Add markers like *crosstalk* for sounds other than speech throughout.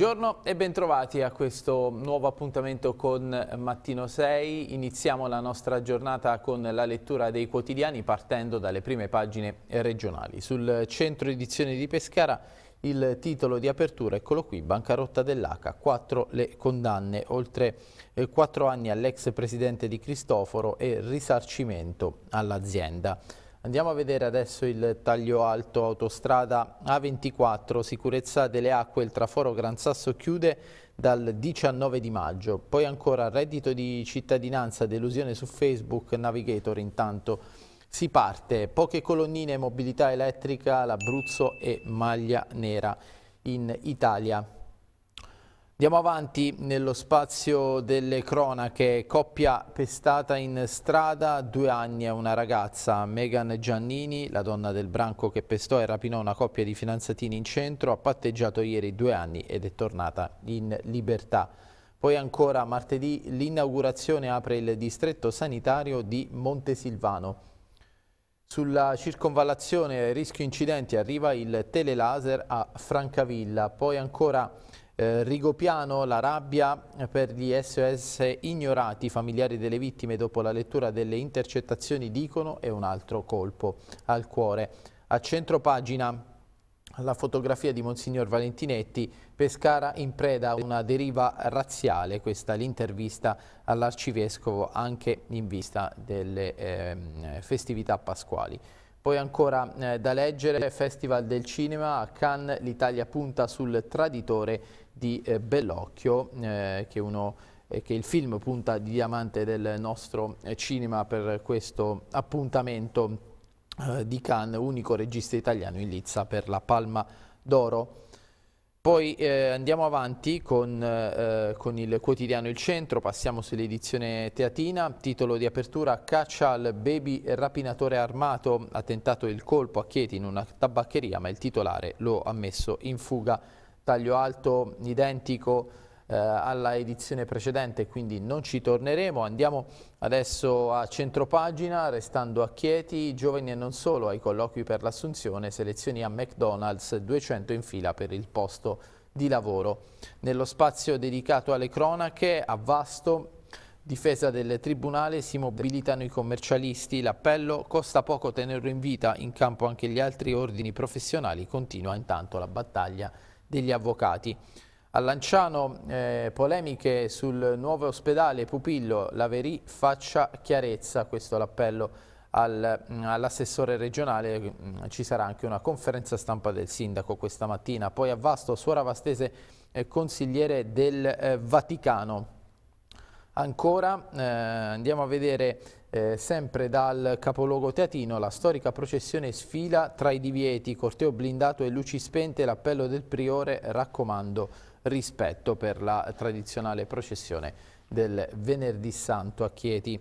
Buongiorno e bentrovati a questo nuovo appuntamento con Mattino 6. Iniziamo la nostra giornata con la lettura dei quotidiani partendo dalle prime pagine regionali. Sul centro edizione di Pescara il titolo di apertura, eccolo qui, bancarotta dell'ACA, 4 le condanne, oltre 4 eh, anni all'ex presidente di Cristoforo e risarcimento all'azienda. Andiamo a vedere adesso il taglio alto autostrada A24, sicurezza delle acque, il traforo Gran Sasso chiude dal 19 di maggio. Poi ancora reddito di cittadinanza, delusione su Facebook, Navigator intanto. Si parte, poche colonnine, mobilità elettrica, l'Abruzzo e maglia nera in Italia. Andiamo avanti nello spazio delle cronache, coppia pestata in strada, due anni a una ragazza, Megan Giannini, la donna del branco che pestò e rapinò una coppia di finanziatini in centro, ha patteggiato ieri due anni ed è tornata in libertà. Poi ancora martedì l'inaugurazione apre il distretto sanitario di Montesilvano. Sulla circonvallazione rischio incidenti arriva il telelaser a Francavilla, poi ancora... Eh, Rigopiano, la rabbia per gli SOS ignorati, familiari delle vittime dopo la lettura delle intercettazioni dicono è un altro colpo al cuore. A centro pagina la fotografia di Monsignor Valentinetti, Pescara in preda a una deriva razziale, questa l'intervista all'arcivescovo anche in vista delle eh, festività pasquali. Poi ancora eh, da leggere, Festival del Cinema a Cannes, l'Italia punta sul traditore di eh, Bellocchio, eh, che, uno, eh, che, è il film punta di diamante del nostro eh, cinema per questo appuntamento eh, di Cannes, unico regista italiano in lizza per la Palma d'Oro. Poi eh, andiamo avanti con, eh, con, il quotidiano Il Centro, passiamo sull'edizione teatina, titolo di apertura Caccia al baby rapinatore armato, ha tentato il colpo a Chieti in una tabaccheria ma il titolare lo ha messo in fuga taglio alto identico eh, alla edizione precedente, quindi non ci torneremo. Andiamo adesso a centropagina, restando a Chieti, giovani e non solo ai colloqui per l'assunzione, selezioni a McDonald's, 200 in fila per il posto di lavoro. Nello spazio dedicato alle cronache, a Vasto, difesa del Tribunale, si mobilitano i commercialisti, l'appello costa poco tenerlo in vita, in campo anche gli altri ordini professionali, continua intanto la battaglia degli avvocati. A Lanciano eh, polemiche sul nuovo ospedale Pupillo, la Verì faccia chiarezza, questo è l'appello al, mm, all'assessore regionale, mm, ci sarà anche una conferenza stampa del sindaco questa mattina. Poi a Vasto, Suora Vastese, eh, consigliere del eh, Vaticano. Ancora eh, andiamo a vedere eh, sempre dal capoluogo teatino la storica processione sfila tra i divieti, corteo blindato e luci spente, l'appello del priore raccomando rispetto per la tradizionale processione del venerdì santo a Chieti.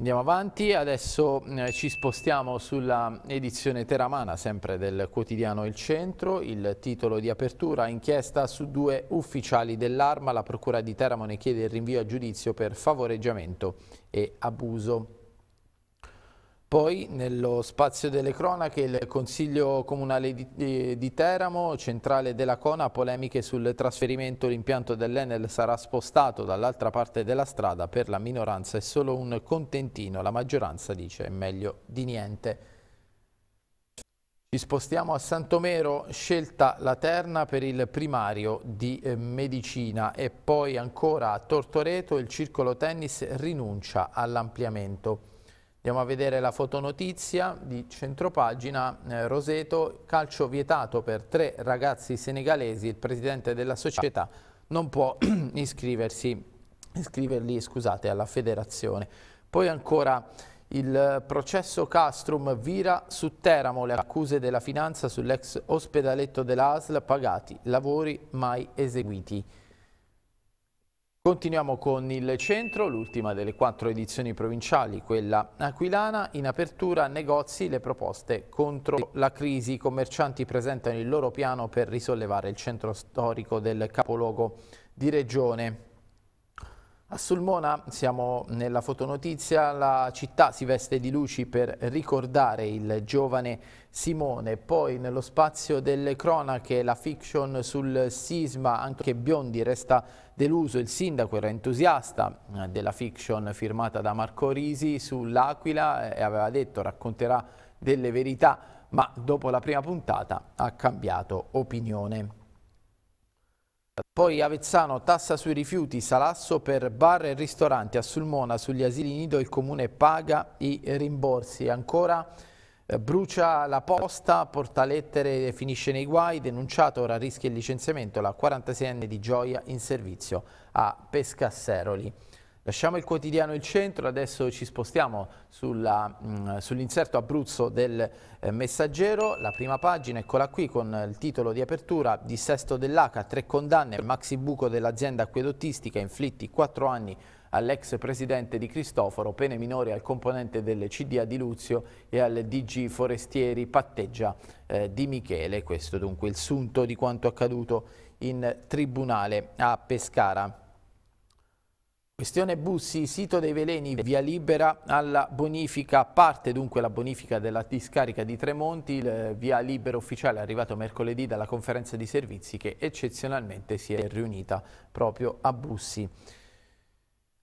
Andiamo avanti, adesso eh, ci spostiamo sulla edizione teramana, sempre del quotidiano Il Centro, il titolo di apertura, inchiesta su due ufficiali dell'arma, la procura di Teramo ne chiede il rinvio a giudizio per favoreggiamento e abuso. Poi nello spazio delle cronache il Consiglio Comunale di, di, Teramo, centrale della Cona, polemiche sul trasferimento l'impianto dell'Enel sarà spostato dall'altra parte della strada per la minoranza è solo un contentino, la maggioranza dice è meglio di niente. Ci spostiamo a Santomero, scelta la terna per il primario di eh, medicina e poi ancora a Tortoreto il circolo tennis rinuncia all'ampliamento. Andiamo a vedere la fotonotizia di centropagina, eh, Roseto, calcio vietato per tre ragazzi senegalesi, il presidente della società non può *clears throat* iscriverli scusate, alla federazione. Poi ancora il processo Castrum vira su Teramo le accuse della finanza sull'ex ospedaletto dell'ASL pagati, lavori mai eseguiti. Continuiamo con il centro, l'ultima delle quattro edizioni provinciali, quella aquilana. In apertura negozi le proposte contro la crisi. I commercianti presentano il loro piano per risollevare il centro storico del capoluogo di regione. A Sulmona siamo nella fotonotizia, la città si veste di luci per ricordare il giovane Simone, poi nello spazio delle cronache la fiction sul sisma, anche Biondi resta deluso, il sindaco era entusiasta eh, della fiction firmata da Marco Risi sull'Aquila eh, e aveva detto racconterà delle verità, ma dopo la prima puntata ha cambiato opinione. Poi Avezzano tassa sui rifiuti, salasso per bar e ristoranti, a Sulmona sugli asili nido il comune paga i rimborsi. Ancora eh, brucia la posta, porta portalettere finisce nei guai, denunciato ora rischia il licenziamento la 46enne di Gioia in servizio a Pescasseroli. Lasciamo il quotidiano Il Centro, adesso ci spostiamo mm, sull'inserto sull Abruzzo del eh, Messaggero. La prima pagina, eccola qui, con il titolo di apertura, dissesto dell'ACA, tre condanne, maxi buco dell'azienda acquedottistica, inflitti quattro anni all'ex presidente di Cristoforo, pene minori al componente del CDA di Luzio e al DG Forestieri Patteggia eh, di Michele. Questo dunque il sunto di quanto accaduto in tribunale a Pescara. Questione Bussi, sito dei veleni, via libera alla bonifica, parte dunque la bonifica della discarica di Tremonti, il via libera ufficiale è arrivato mercoledì dalla conferenza di servizi che eccezionalmente si è riunita proprio a Bussi.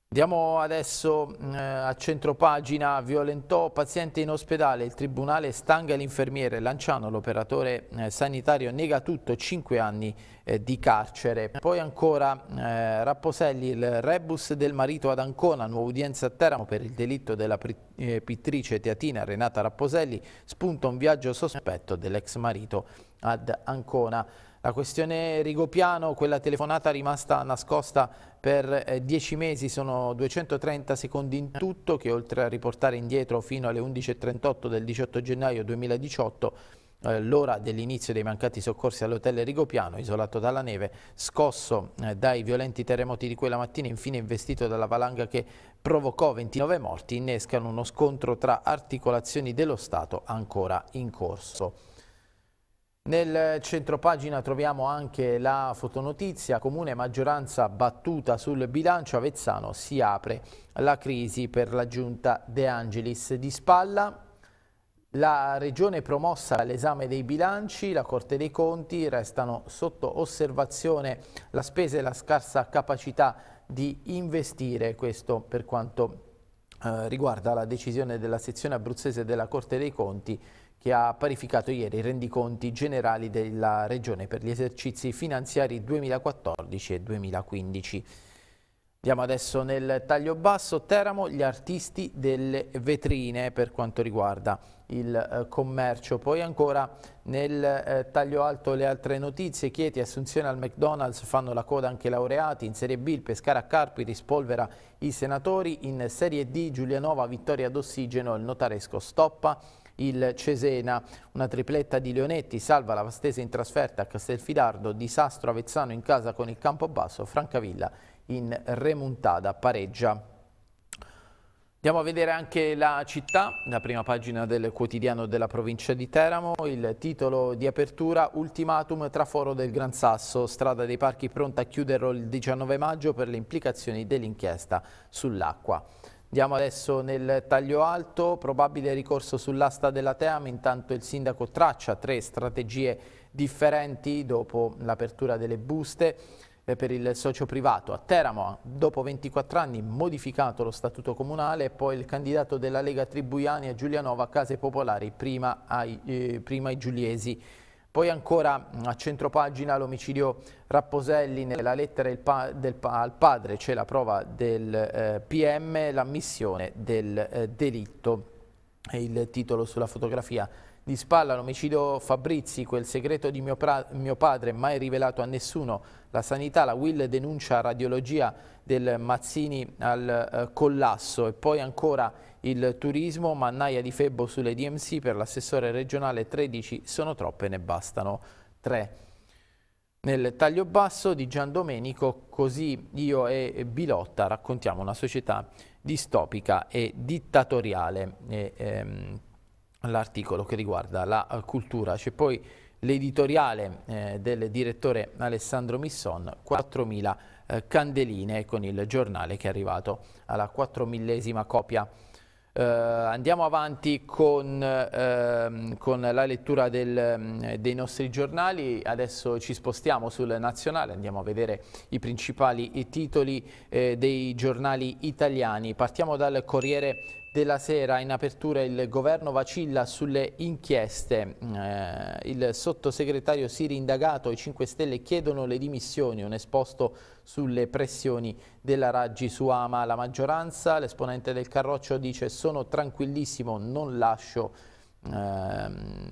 Andiamo adesso mm, eh, a centropagina, violentò paziente in ospedale, il tribunale stanga l'infermiere, Lanciano l'operatore eh, sanitario nega tutto, 5 anni eh, di carcere. Poi ancora eh, Rapposelli, il rebus del marito ad Ancona, nuova udienza a Teramo per il delitto della eh, pittrice teatina Renata Rapposelli, spunta un viaggio sospetto dell'ex marito ad Ancona. La questione Rigopiano, quella telefonata rimasta nascosta per eh, dieci mesi sono 230 secondi in tutto che oltre a riportare indietro fino alle 11.38 del 18 gennaio 2018 eh, l'ora dell'inizio dei mancati soccorsi all'hotel Rigopiano, isolato dalla neve, scosso eh, dai violenti terremoti di quella mattina, infine investito dalla valanga che provocò 29 morti, innescano uno scontro tra articolazioni dello Stato ancora in corso. Nel centro pagina troviamo anche la fotonotizia, comune maggioranza battuta sul bilancio, Avezzano si apre la crisi per la giunta De Angelis di spalla, la regione promossa all'esame dei bilanci, la Corte dei Conti, restano sotto osservazione la spesa e la scarsa capacità di investire, questo per quanto eh, riguarda la decisione della sezione abruzzese della Corte dei Conti che ha parificato ieri i rendiconti generali della Regione per gli esercizi finanziari 2014 e 2015. Andiamo adesso nel taglio basso, Teramo, gli artisti delle vetrine per quanto riguarda il eh, commercio. Poi ancora nel eh, taglio alto le altre notizie, Chieti, Assunzione al McDonald's, fanno la coda anche laureati, in Serie B il Pescara Carpi rispolvera i senatori, in Serie D Giulianova, Vittoria d'Ossigeno, il notaresco stoppa, il Cesena. Una tripletta di Leonetti salva la Vastese in trasferta a Castelfidardo, disastro Avezzano in casa con il Campobasso, Francavilla in remontata pareggia. Andiamo a vedere anche la città, la prima pagina del quotidiano della provincia di Teramo, il titolo di apertura Ultimatum traforo del Gran Sasso, strada dei parchi pronta a chiuderlo il 19 maggio per le implicazioni dell'inchiesta sull'acqua. Andiamo adesso nel taglio alto, probabile ricorso sull'asta della Team, intanto il sindaco traccia tre strategie differenti dopo l'apertura delle buste eh, per il socio privato. A Teramo, dopo 24 anni, modificato lo statuto comunale e poi il candidato della Lega Tribuiani a Giulianova a Case Popolari, prima ai, eh, prima ai Giuliesi. Poi ancora mm, a centropagina l'omicidio Rapposelli nella lettera pa del pa al padre, c'è la prova del eh, PM, l'ammissione del eh, delitto. e il titolo sulla fotografia di spalla l'omicidio Fabrizi, quel segreto di mio, mio, padre mai rivelato a nessuno. La sanità, la Will denuncia radiologia del Mazzini al eh, collasso e poi ancora il turismo, mannaia di Febbo sulle DMC per l'assessore regionale 13 sono troppe, ne bastano tre. Nel taglio basso di Gian Domenico, così io e Bilotta raccontiamo una società distopica e dittatoriale. E, ehm, l'articolo che riguarda la eh, cultura. C'è poi l'editoriale eh, del direttore Alessandro Misson, 4.000 eh, candeline con il giornale che è arrivato alla 4000 copia. Eh, andiamo avanti con, ehm, con la lettura del, mm, dei nostri giornali, adesso ci spostiamo sul nazionale, andiamo a vedere i principali i titoli eh, dei giornali italiani. Partiamo dal Corriere della sera in apertura il governo vacilla sulle inchieste. Eh, il sottosegretario Siri indagato, i 5 Stelle chiedono le dimissioni, un esposto sulle pressioni della Raggi su Ama. La maggioranza, l'esponente del Carroccio dice sono tranquillissimo, non lascio ehm,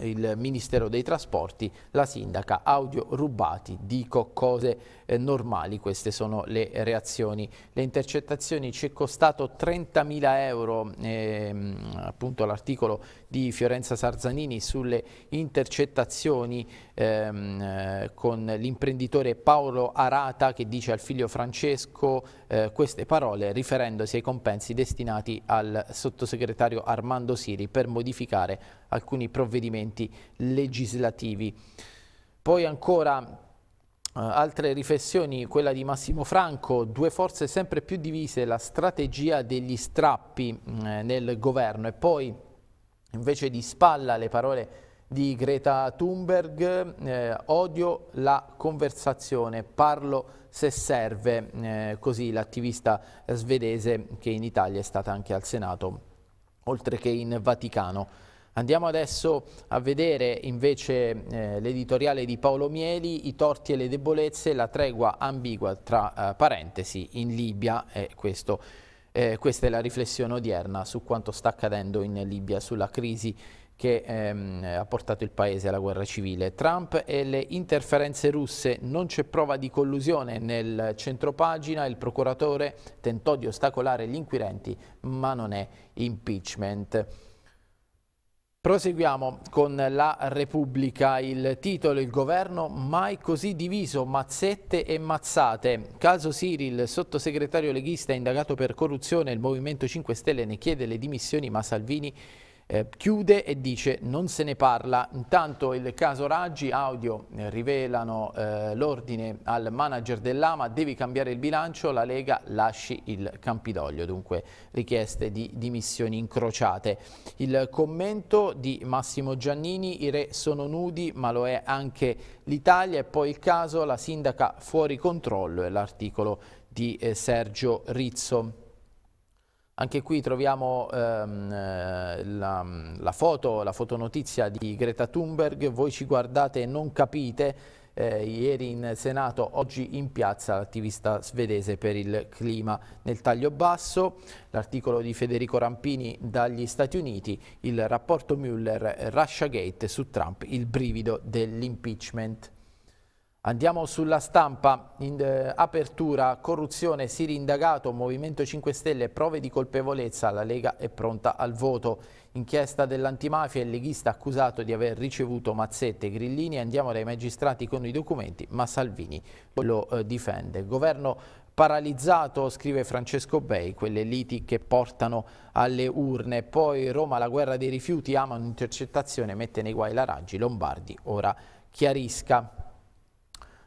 il Ministero dei Trasporti, la sindaca, audio rubati, dico cose eh, normali, queste sono le reazioni. Le intercettazioni ci è costato 30.000 euro ehm, appunto l'articolo di Fiorenza Sarzanini sulle intercettazioni ehm, eh, con l'imprenditore Paolo Arata che dice al figlio Francesco eh, queste parole riferendosi ai compensi destinati al sottosegretario Armando Siri per modificare alcuni provvedimenti legislativi. Poi ancora Uh, altre riflessioni, quella di Massimo Franco, due forze sempre più divise, la strategia degli strappi mh, mm, eh, nel governo e poi invece di spalla le parole di Greta Thunberg, eh, odio la conversazione, parlo se serve, eh, così l'attivista svedese che in Italia è stata anche al Senato, oltre che in Vaticano. Andiamo adesso a vedere invece eh, l'editoriale di Paolo Mieli, i torti e le debolezze, la tregua ambigua tra eh, parentesi in Libia e questo, eh, questa è la riflessione odierna su quanto sta accadendo in Libia, sulla crisi che ehm, ha portato il paese alla guerra civile. Trump e le interferenze russe, non c'è prova di collusione nel centropagina, il procuratore tentò di ostacolare gli inquirenti ma non è impeachment. Proseguiamo con la Repubblica, il titolo Il governo mai così diviso, mazzette e mazzate. Caso Siri, il sottosegretario leghista indagato per corruzione, il Movimento 5 Stelle ne chiede le dimissioni ma Salvini eh, chiude e dice non se ne parla. Intanto il caso Raggi, audio eh, rivelano eh, l'ordine al manager dell'Ama, devi cambiare il bilancio, la Lega lasci il Campidoglio, dunque richieste di dimissioni incrociate. Il commento di Massimo Giannini, i re sono nudi ma lo è anche l'Italia e poi il caso la sindaca fuori controllo è l'articolo di eh, Sergio Rizzo. Anche qui troviamo ehm, eh, la, la, foto, la fotonotizia di Greta Thunberg, voi ci guardate e non capite, eh, ieri in Senato, oggi in piazza l'attivista svedese per il clima nel taglio basso, l'articolo di Federico Rampini dagli Stati Uniti, il rapporto Mueller-Russia Gate su Trump, il brivido dell'impeachment. Andiamo sulla stampa, in eh, apertura, corruzione, Siri indagato, Movimento 5 Stelle, prove di colpevolezza, la Lega è pronta al voto. Inchiesta dell'antimafia, il leghista accusato di aver ricevuto mazzette e grillini, andiamo dai magistrati con i documenti, ma Salvini lo eh, difende. Governo paralizzato, scrive Francesco Bei, quelle liti che portano alle urne. Poi Roma, la guerra dei rifiuti, ama un'intercettazione, mette nei guai la Raggi, Lombardi, ora chiarisca.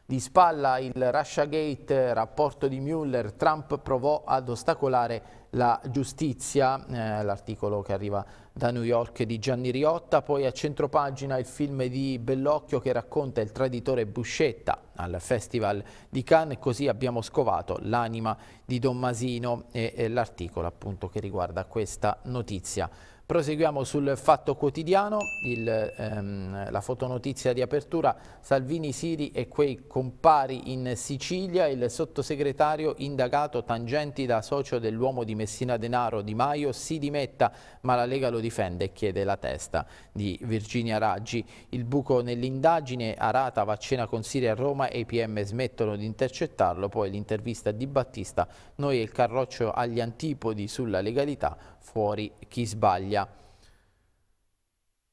Di spalla il Russiagate, rapporto di Mueller, Trump provò ad ostacolare la giustizia, eh, l'articolo che arriva da New York di Gianni Riotta, poi a centropagina il film di Bellocchio che racconta il traditore Buscetta al Festival di Cannes, così abbiamo scovato l'anima di Don Masino e, e l'articolo appunto che riguarda questa notizia. Proseguiamo sul fatto quotidiano, il, ehm, la fotonotizia di apertura, Salvini, Siri e quei compari in Sicilia, il sottosegretario indagato tangenti da socio dell'uomo di Messina Denaro Di Maio si dimetta ma la Lega lo difende e chiede la testa di Virginia Raggi. Il buco nell'indagine, Arata va a cena con Siri a Roma e i PM smettono di intercettarlo, poi l'intervista di Battista, noi e il carroccio agli antipodi sulla legalità, fuori chi sbaglia.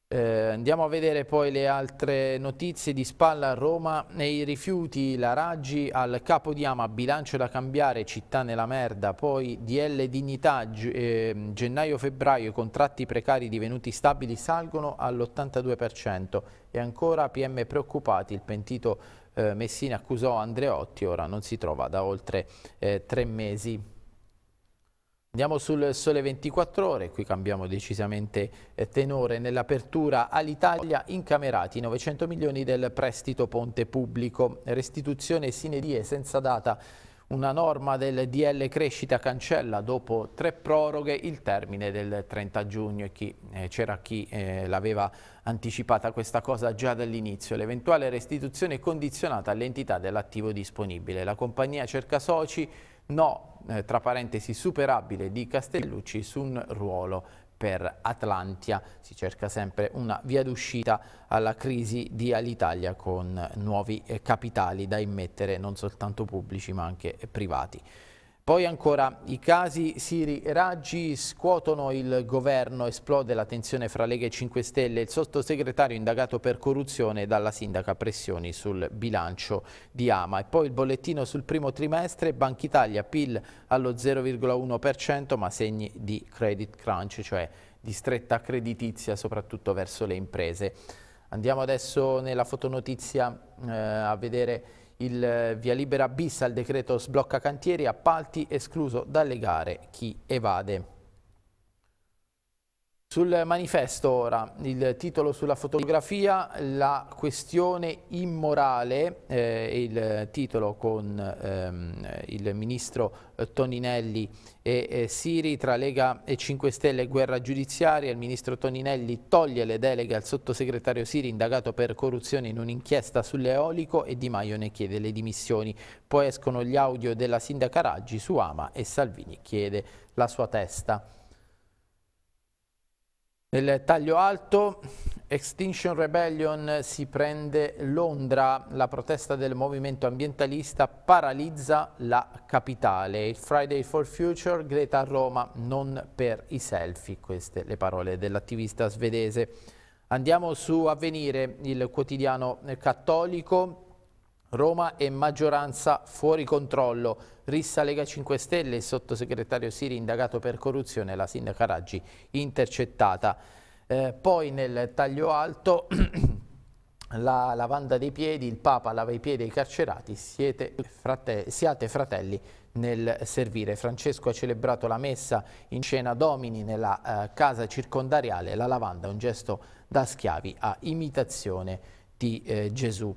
Eh, andiamo a vedere poi le altre notizie di spalla a Roma. Nei rifiuti la Raggi al capo di Ama, bilancio da cambiare, città nella merda. Poi DL Dignità, eh, gennaio-febbraio, i contratti precari divenuti stabili salgono all'82%. E ancora PM preoccupati, il pentito eh, Messina accusò Andreotti, ora non si trova da oltre eh, tre mesi. Andiamo sul sole 24 ore, qui cambiamo decisamente eh, tenore. Nell'apertura all'Italia incamerati 900 milioni del prestito ponte pubblico, restituzione sine die senza data. Una norma del DL Crescita cancella dopo tre proroghe il termine del 30 giugno eh, c'era chi eh, l'aveva anticipata questa cosa già dall'inizio. L'eventuale restituzione è condizionata all'entità dell'attivo disponibile. La compagnia cerca soci No, eh, tra parentesi, superabile di Castellucci su un ruolo per Atlantia. Si cerca sempre una via d'uscita alla crisi di Alitalia con nuovi eh, capitali da immettere non soltanto pubblici ma anche privati. Poi ancora i casi Siri-Raggi scuotono il governo, esplode la tensione fra Lega e 5 Stelle, il sottosegretario indagato per corruzione dalla sindaca pressioni sul bilancio di Ama. E poi il bollettino sul primo trimestre, Banca Italia PIL allo 0,1% ma segni di credit crunch, cioè di stretta creditizia soprattutto verso le imprese. Andiamo adesso nella fotonotizia eh, a vedere il via libera bis al decreto sblocca cantieri, appalti escluso dalle gare chi evade. Sul manifesto ora, il titolo sulla fotografia, la questione immorale, eh, il titolo con ehm, il ministro Toninelli e eh, Siri tra Lega e 5 Stelle e guerra giudiziaria, il ministro Toninelli toglie le deleghe al sottosegretario Siri indagato per corruzione in un'inchiesta sull'eolico e Di Maio ne chiede le dimissioni. Poi escono gli audio della sindaca Raggi su Ama e Salvini chiede la sua testa. Nel taglio alto Extinction Rebellion si prende Londra, la protesta del movimento ambientalista paralizza la capitale. Il Friday for Future, Greta a Roma, non per i selfie, queste le parole dell'attivista svedese. Andiamo su Avvenire, il quotidiano cattolico, Roma e maggioranza fuori controllo. Rissa Lega 5 Stelle, il sottosegretario Siri indagato per corruzione, la sindaca Raggi intercettata. Eh, poi nel taglio alto *clears throat* la lavanda dei piedi, il Papa lava i piedi ai carcerati, siete, frate siate fratelli nel servire. Francesco ha celebrato la messa in cena domini nella eh, casa circondariale, la lavanda, un gesto da schiavi a imitazione di eh, Gesù.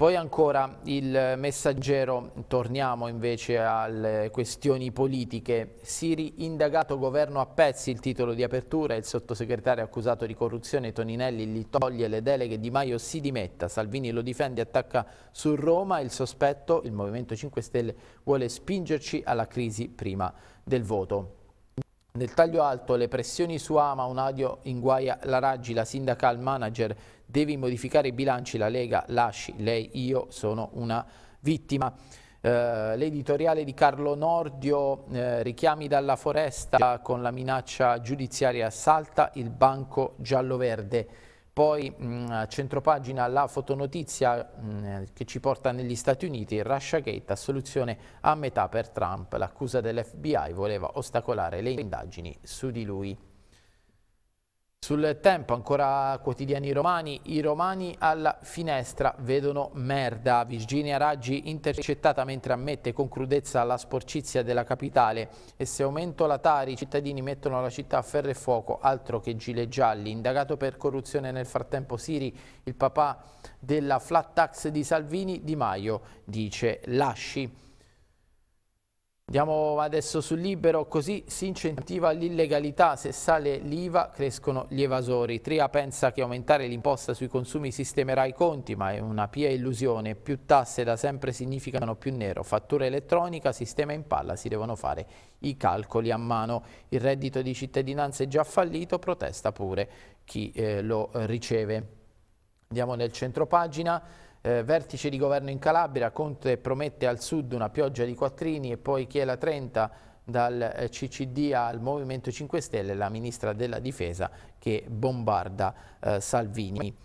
Poi ancora il messaggero, torniamo invece alle questioni politiche. Siri indagato governo a pezzi, il titolo di apertura, il sottosegretario accusato di corruzione Toninelli gli toglie le deleghe, Di Maio si dimetta, Salvini lo difende, attacca su Roma, il sospetto, il Movimento 5 Stelle vuole spingerci alla crisi prima del voto. Nel taglio alto le pressioni su Ama, un audio guaia, la Raggi, la sindaca al manager devi modificare i bilanci, la Lega lasci, lei, io sono una vittima. Eh, l'editoriale di Carlo Nordio, eh, richiami dalla foresta con la minaccia giudiziaria, salta il banco giallo-verde. Poi mh, mm, centropagina la fotonotizia mh, mm, che ci porta negli Stati Uniti, Russia Gate, soluzione a metà per Trump, l'accusa dell'FBI voleva ostacolare le indagini su di lui. Sul tempo ancora quotidiani romani, i romani alla finestra vedono merda. Virginia Raggi intercettata mentre ammette con crudezza la sporcizia della capitale e se aumento la tari i cittadini mettono la città a ferro e fuoco, altro che gile gialli. Indagato per corruzione nel frattempo Siri, il papà della flat tax di Salvini, Di Maio dice lasci. Andiamo adesso sul libero, così si incentiva l'illegalità, se sale l'IVA crescono gli evasori. Tria pensa che aumentare l'imposta sui consumi sistemerà i conti, ma è una pia illusione, più tasse da sempre significano più nero, fattura elettronica, sistema in palla, si devono fare i calcoli a mano. Il reddito di cittadinanza è già fallito, protesta pure chi eh, lo riceve. Andiamo nel centro pagina. Eh, vertice di governo in Calabria, Conte promette al sud una pioggia di quattrini e poi chi è la 30 dal eh, CCD al Movimento 5 Stelle, la ministra della Difesa che bombarda eh, Salvini.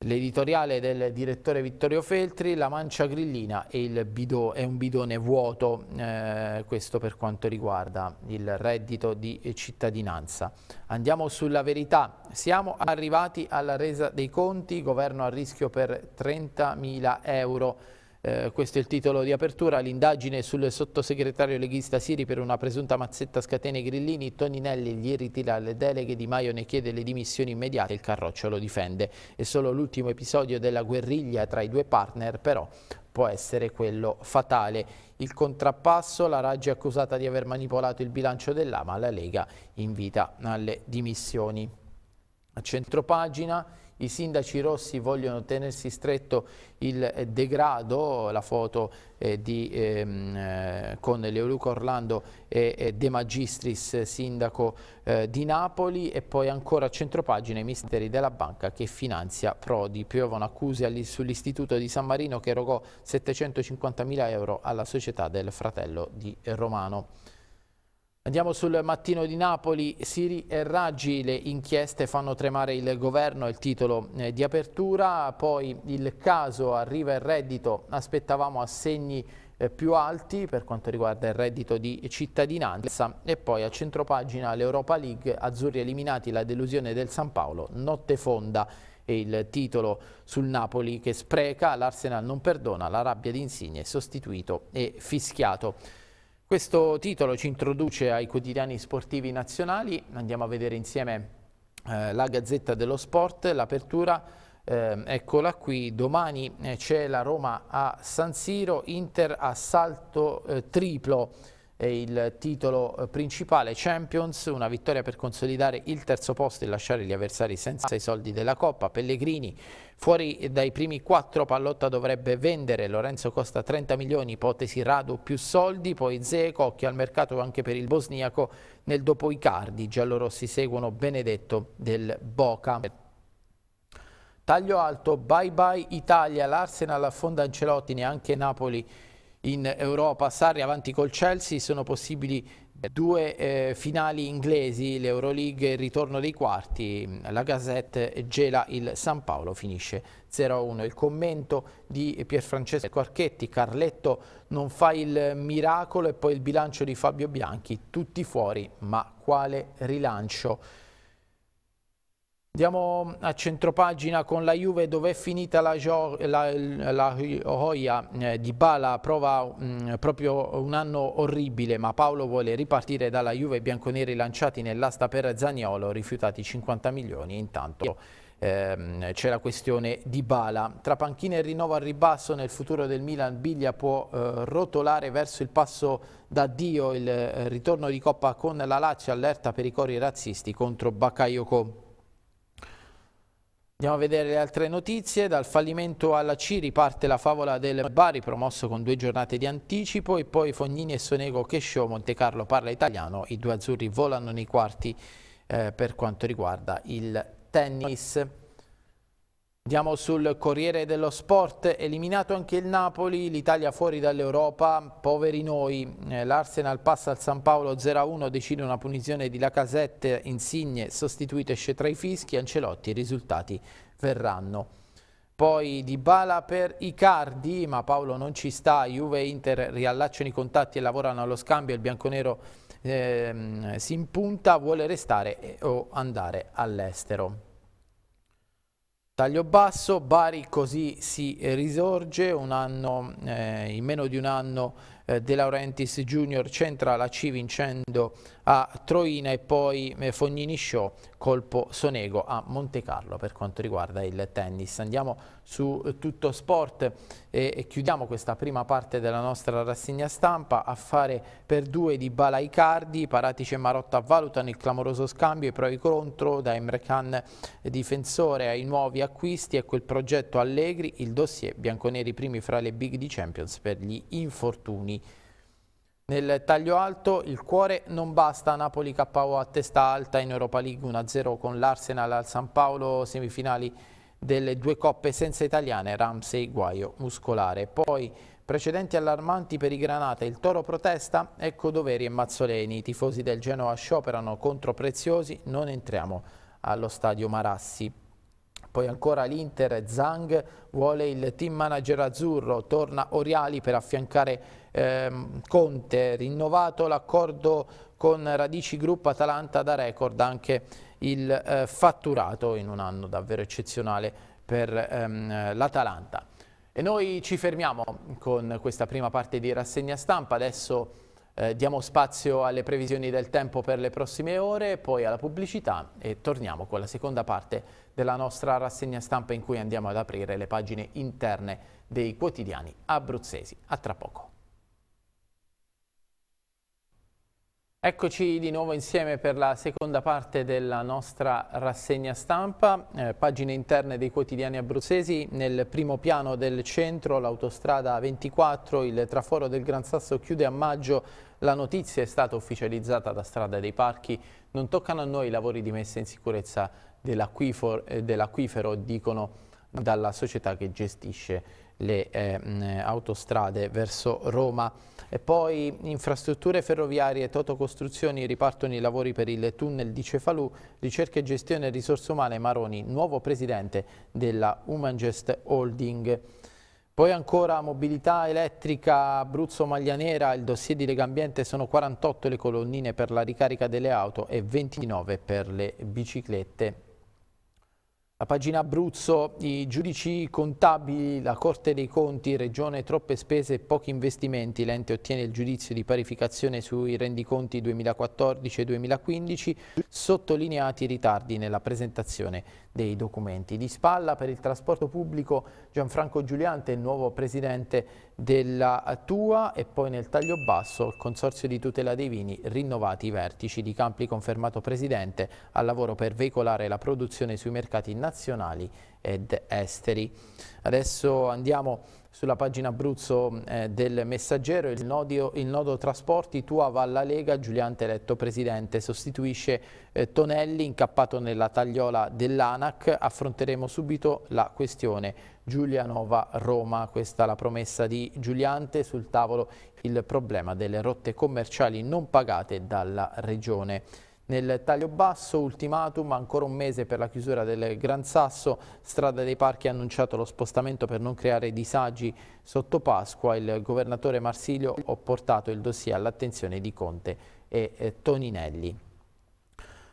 L'editoriale del direttore Vittorio Feltri, la mancia grillina bido, è un bidone vuoto, eh, questo per quanto riguarda il reddito di cittadinanza. Andiamo sulla verità, siamo arrivati alla resa dei conti, governo a rischio per 30.000 euro eh, questo è il titolo di apertura, l'indagine sul sottosegretario leghista Siri per una presunta mazzetta scatene grillini, Toninelli gli ritira le deleghe, Di Maio ne chiede le dimissioni immediate, il Carroccio lo difende. È solo l'ultimo episodio della guerriglia tra i due partner, però può essere quello fatale. Il contrappasso, la Raggi è accusata di aver manipolato il bilancio dell'AMA, la Lega invita alle dimissioni. A centropagina i sindaci rossi vogliono tenersi stretto il eh, degrado, la foto eh, di, ehm, eh, con Leoluco Orlando e, e eh, De Magistris, sindaco eh, di Napoli e poi ancora a centropagina i misteri della banca che finanzia Prodi. Piovono accuse sull'istituto di San Marino che erogò 750 mila euro alla società del fratello di Romano. Andiamo sul mattino di Napoli, Siri e Raggi, le inchieste fanno tremare il governo, il titolo eh, di apertura, poi il caso arriva il reddito, aspettavamo assegni eh, più alti per quanto riguarda il reddito di cittadinanza e poi a centropagina l'Europa League, azzurri eliminati, la delusione del San Paolo, notte fonda e il titolo sul Napoli che spreca, l'Arsenal non perdona, la rabbia di Insigne sostituito e fischiato. Questo titolo ci introduce ai quotidiani sportivi nazionali, andiamo a vedere insieme eh, la Gazzetta dello Sport, l'apertura, eh, eccola qui, domani eh, c'è la Roma a San Siro, Inter assalto eh, triplo, è il titolo eh, principale Champions, una vittoria per consolidare il terzo posto e lasciare gli avversari senza i soldi della Coppa, Pellegrini Fuori dai primi quattro Pallotta dovrebbe vendere, Lorenzo costa 30 milioni, ipotesi Radu più soldi, poi Zeco, occhio al mercato anche per il bosniaco, nel dopo Icardi, giallorossi seguono Benedetto del Boca. Taglio alto, bye bye Italia, l'Arsenal affonda Ancelotti, neanche Napoli in Europa. Sarri avanti col Chelsea, sono possibili Due eh, finali inglesi, l'Euroleague e il ritorno dei quarti, la Gazette gela il San Paolo, finisce 0-1. Il commento di Pierfrancesco Quarchetti, Carletto non fa il miracolo e poi il bilancio di Fabio Bianchi, tutti fuori, ma quale rilancio? Andiamo a centropagina con la Juve dove è finita la, la, la Joia eh, di Bala, prova mh, mm, proprio un anno orribile ma Paolo vuole ripartire dalla Juve bianconeri lanciati nell'asta per Zagnolo, rifiutati 50 milioni intanto. Ehm, C'è la questione di Bala. Tra panchina e rinnovo al ribasso nel futuro del Milan, Biglia può eh, rotolare verso il passo d'addio il eh, ritorno di Coppa con la Lazio, allerta per i cori razzisti contro Bakayoko. Andiamo a vedere le altre notizie, dal fallimento alla C riparte la favola del Bari promosso con due giornate di anticipo e poi Fognini e Sonego che show, Monte Carlo parla italiano, i due azzurri volano nei quarti eh, per quanto riguarda il tennis. Andiamo sul Corriere dello Sport, eliminato anche il Napoli, l'Italia fuori dall'Europa, poveri noi, eh, l'Arsenal passa al San Paolo 0-1, decide una punizione di Lacazette, Insigne sostituite tra i fischi, Ancelotti, i risultati verranno. Poi Di Bala per Icardi, ma Paolo non ci sta, Juve e Inter riallacciano i contatti e lavorano allo scambio, il bianconero eh, si impunta, vuole restare o andare all'estero. Taglio basso, Bari così si risorge, anno, eh, in meno di un anno eh, De Laurentiis Junior centra la C vincendo a Troina e poi eh, Fognini Show, colpo Sonego a Monte Carlo per quanto riguarda il tennis. Andiamo su eh, tutto sport eh, e chiudiamo questa prima parte della nostra rassegna stampa. Affare per due di Balaicardi, Paratici e Marotta valutano il clamoroso scambio, i pro e i contro, da Emre Khan difensore ai nuovi acquisti e quel progetto Allegri, il dossier bianconeri primi fra le big di Champions per gli infortuni nel taglio alto il cuore non basta, Napoli KO a testa alta in Europa League 1-0 con l'Arsenal al San Paolo, semifinali delle due coppe senza italiane, Ramsey guaio muscolare. Poi precedenti allarmanti per i Granate, il Toro protesta, ecco Doveri e Mazzoleni, i tifosi del Genoa scioperano contro Preziosi, non entriamo allo stadio Marassi. Poi ancora l'Inter, Zhang vuole il team manager azzurro, torna Oriali per affiancare ehm, Conte, rinnovato l'accordo con Radici Group Atalanta da record anche il eh, fatturato in un anno davvero eccezionale per ehm, l'Atalanta. E noi ci fermiamo con questa prima parte di rassegna stampa, adesso eh, diamo spazio alle previsioni del tempo per le prossime ore, poi alla pubblicità e torniamo con la seconda parte della nostra rassegna stampa in cui andiamo ad aprire le pagine interne dei quotidiani abruzzesi. A tra poco. Eccoci di nuovo insieme per la seconda parte della nostra rassegna stampa, eh, pagine interne dei quotidiani abruzzesi, nel primo piano del centro l'autostrada 24, il traforo del Gran Sasso chiude a maggio, la notizia è stata ufficializzata da Strada dei Parchi, non toccano a noi i lavori di messa in sicurezza eh, dell'acquifero, dell dicono dalla società che gestisce le eh, autostrade verso Roma. E poi infrastrutture ferroviarie, totocostruzioni, ripartono i lavori per il tunnel di Cefalù, ricerca e gestione risorse umane Maroni, nuovo presidente della Humangest Holding. Poi ancora mobilità elettrica, Abruzzo Maglianera, il dossier di Legambiente sono 48 le colonnine per la ricarica delle auto e 29 per le biciclette. La pagina Abruzzo, i giudici contabili, la Corte dei Conti, Regione troppe spese e pochi investimenti. L'ente ottiene il giudizio di parificazione sui rendiconti 2014 e 2015, sottolineati i ritardi nella presentazione dei documenti. Di spalla per il trasporto pubblico Gianfranco Giuliante, il nuovo presidente della Tua e poi nel taglio basso il Consorzio di tutela dei vini rinnovati i vertici di Campli confermato presidente al lavoro per veicolare la produzione sui mercati nazionali ed esteri. Adesso andiamo sulla pagina Abruzzo eh, del Messaggero, il, nodio, il, nodo trasporti Tua va alla Lega, Giuliante eletto presidente, sostituisce eh, Tonelli incappato nella tagliola dell'ANAC, affronteremo subito la questione Giulianova Roma. Questa è la promessa di Giuliante sul tavolo il problema delle rotte commerciali non pagate dalla regione. Nel taglio basso, ultimatum, ancora un mese per la chiusura del Gran Sasso, Strada dei Parchi ha annunciato lo spostamento per non creare disagi sotto Pasqua. Il governatore Marsilio ha portato il dossier all'attenzione di Conte e Toninelli.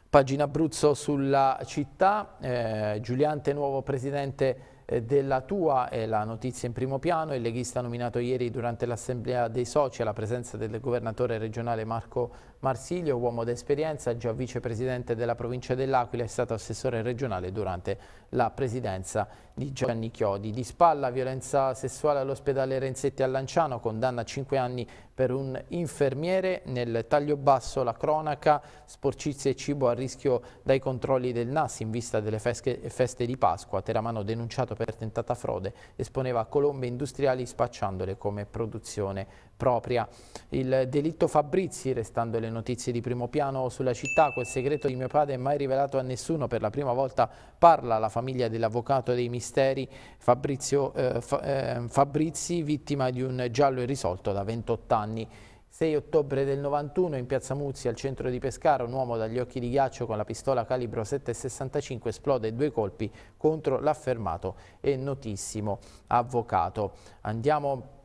Pagina Abruzzo sulla città, eh, Giuliante nuovo presidente eh, della tua è la notizia in primo piano, il leghista nominato ieri durante l'assemblea dei soci alla presenza del governatore regionale Marco Marsilio, uomo d'esperienza, già vicepresidente della provincia dell'Aquila, è stato assessore regionale durante la presidenza di Gianni Chiodi. Di spalla, violenza sessuale all'ospedale Renzetti a Lanciano, condanna a 5 anni per un infermiere. Nel taglio basso la cronaca, sporcizie e cibo a rischio dai controlli del NAS in vista delle feste di Pasqua. Teramano denunciato per tentata frode, esponeva colombe industriali spacciandole come produzione propria. Il delitto Fabrizi, restando le notizie di primo piano sulla città, quel segreto di mio padre mai rivelato a nessuno, per la prima volta parla la famiglia dell'avvocato dei misteri Fabrizio, eh, fa, eh, Fabrizi, vittima di un giallo irrisolto da 28 anni. 6 ottobre del 91 in piazza Muzzi al centro di Pescara un uomo dagli occhi di ghiaccio con la pistola calibro 7,65 esplode due colpi contro l'affermato e notissimo avvocato. Andiamo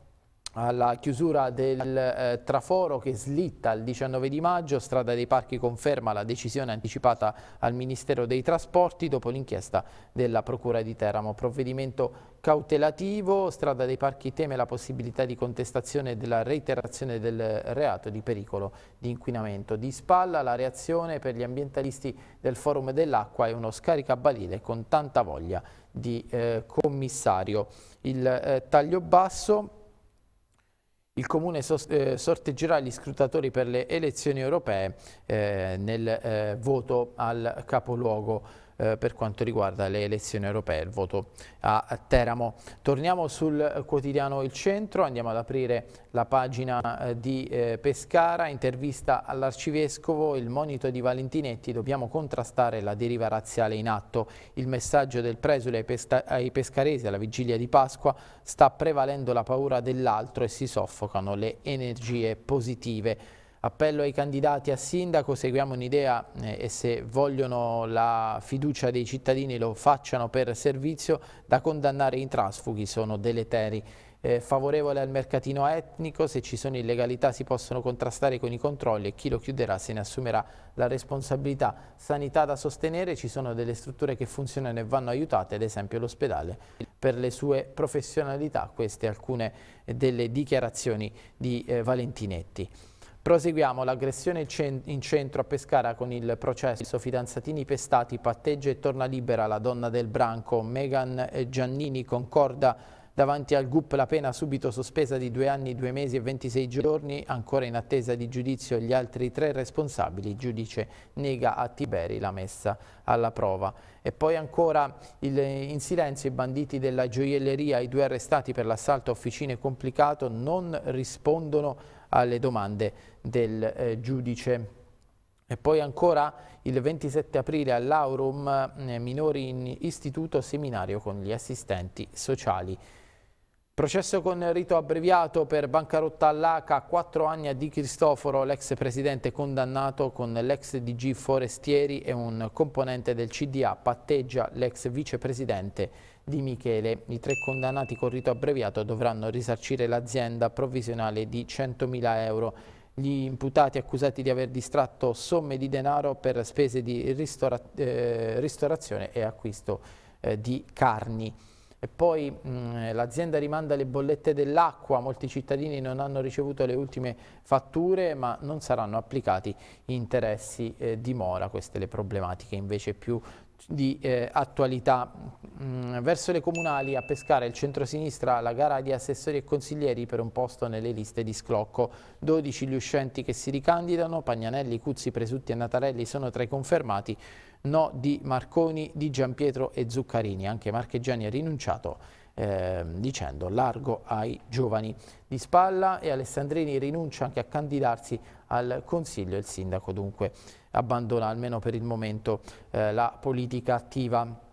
alla chiusura del eh, traforo che slitta il 19 di maggio, Strada dei Parchi conferma la decisione anticipata al Ministero dei Trasporti dopo l'inchiesta della Procura di Teramo. Provvedimento cautelativo, Strada dei Parchi teme la possibilità di contestazione della reiterazione del reato di pericolo di inquinamento. Di spalla la reazione per gli ambientalisti del Forum dell'Acqua è uno scaricabalile con tanta voglia di eh, commissario. Il eh, taglio basso il Comune eh, sorteggerà gli scrutatori per le elezioni europee eh, nel eh, voto al capoluogo eh, per quanto riguarda le elezioni europee, il voto a Teramo. Torniamo sul quotidiano Il Centro, andiamo ad aprire la pagina eh, di eh, Pescara, intervista all'arcivescovo, il monito di Valentinetti, dobbiamo contrastare la deriva razziale in atto. Il messaggio del presule ai pescaresi alla vigilia di Pasqua sta prevalendo la paura dell'altro e si soffocano le energie positive. Appello ai candidati a sindaco, seguiamo un'idea eh, e se vogliono la fiducia dei cittadini lo facciano per servizio, da condannare i trasfughi sono deleteri. Eh, favorevole al mercatino etnico, se ci sono illegalità si possono contrastare con i controlli e chi lo chiuderà se ne assumerà la responsabilità. Sanità da sostenere, ci sono delle strutture che funzionano e vanno aiutate, ad esempio l'ospedale per le sue professionalità, queste alcune delle dichiarazioni di eh, Valentinetti. Proseguiamo l'aggressione in centro a Pescara con il processo. Fidanzatini pestati, patteggia e torna libera la donna del branco. Megan eh, Giannini concorda davanti al GUP la pena subito sospesa di due anni, due mesi e 26 giorni, ancora in attesa di giudizio gli altri tre responsabili. Il giudice nega a Tiberi la messa alla prova. E poi ancora il, eh, in silenzio i banditi della gioielleria, i due arrestati per l'assalto a officine complicato, non rispondono a alle domande del eh, giudice. E poi ancora il 27 aprile all'Aurum, eh, minori in istituto seminario con gli assistenti sociali. Processo con rito abbreviato per bancarotta all'ACA, 4 anni a Di Cristoforo, l'ex presidente condannato con l'ex DG Forestieri e un componente del CDA patteggia l'ex vicepresidente di Michele. I tre condannati con rito abbreviato dovranno risarcire l'azienda provvisionale di 100.000 euro. Gli imputati accusati di aver distratto somme di denaro per spese di ristora eh, ristorazione e acquisto eh, di carni. E poi mm, l'azienda rimanda le bollette dell'acqua, molti cittadini non hanno ricevuto le ultime fatture ma non saranno applicati interessi eh, di mora, queste le problematiche invece più di eh, attualità. Mm, verso le comunali a pescare il centro-sinistra la gara di assessori e consiglieri per un posto nelle liste di sclocco. 12 gli uscenti che si ricandidano, Pagnanelli, Cuzzi, Presutti e Natarelli sono tra i confermati, no di Marconi, di Giampietro e Zuccarini. Anche Marcheggiani ha rinunciato eh, dicendo largo ai giovani di spalla e Alessandrini rinuncia anche a candidarsi al Consiglio il Sindaco dunque abbandona almeno per il momento eh, la politica attiva.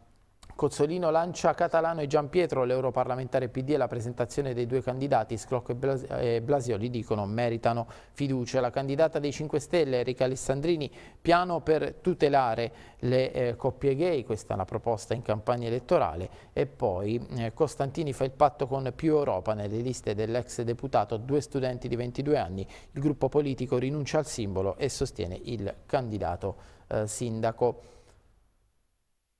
Cozzolino lancia Catalano e Giampietro, l'europarlamentare PD e la presentazione dei due candidati, Sclocco e Blasioli, dicono meritano fiducia. La candidata dei 5 Stelle, Enrica Alessandrini, piano per tutelare le eh, coppie gay, questa è la proposta in campagna elettorale, e poi eh, Costantini fa il patto con Più Europa nelle liste dell'ex deputato, due studenti di 22 anni, il gruppo politico rinuncia al simbolo e sostiene il candidato eh, sindaco.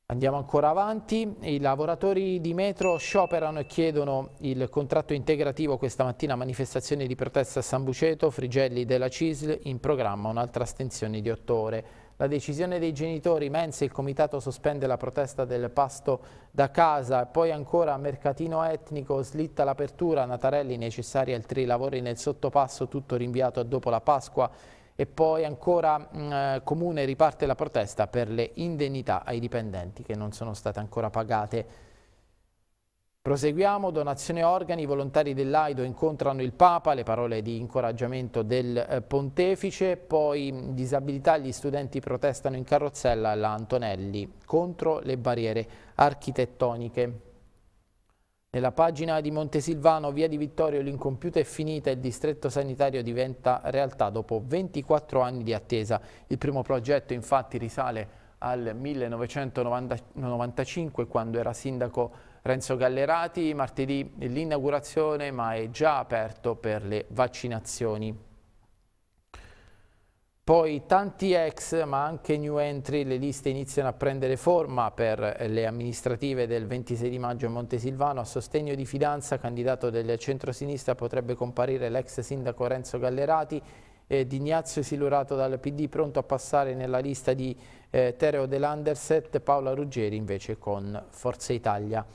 Andiamo ancora avanti, i lavoratori di metro scioperano e chiedono il contratto integrativo questa mattina, manifestazioni di protesta a San Buceto, Frigelli della CISL, in programma un'altra astensione di otto ore. La decisione dei genitori, mense, il comitato sospende la protesta del pasto da casa, poi ancora mercatino etnico, slitta l'apertura, Natarelli necessari altri lavori nel sottopasso, tutto rinviato a dopo la Pasqua. E poi ancora mm, eh, comune riparte la protesta per le indennità ai dipendenti che non sono state ancora pagate. Proseguiamo, donazione organi, i volontari dell'AIDO incontrano il Papa, le parole di incoraggiamento del eh, pontefice, poi mm, disabilità, gli studenti protestano in carrozzella alla Antonelli contro le barriere architettoniche. Nella pagina di Montesilvano, via di Vittorio, l'incompiuta è finita e il distretto sanitario diventa realtà dopo 24 anni di attesa. Il primo progetto infatti risale al 1995 quando era sindaco Renzo Gallerati, martedì l'inaugurazione ma è già aperto per le vaccinazioni. Poi tanti ex ma anche new entry, le liste iniziano a prendere forma per le amministrative del 26 di maggio a Montesilvano. A sostegno di Fidanza, candidato del centro-sinistra, potrebbe comparire l'ex sindaco Renzo Gallerati eh, di Ignazio Silurato dal PD pronto a passare nella lista di eh, Tereo dell'Anderset, Paola Ruggeri invece con Forza Italia.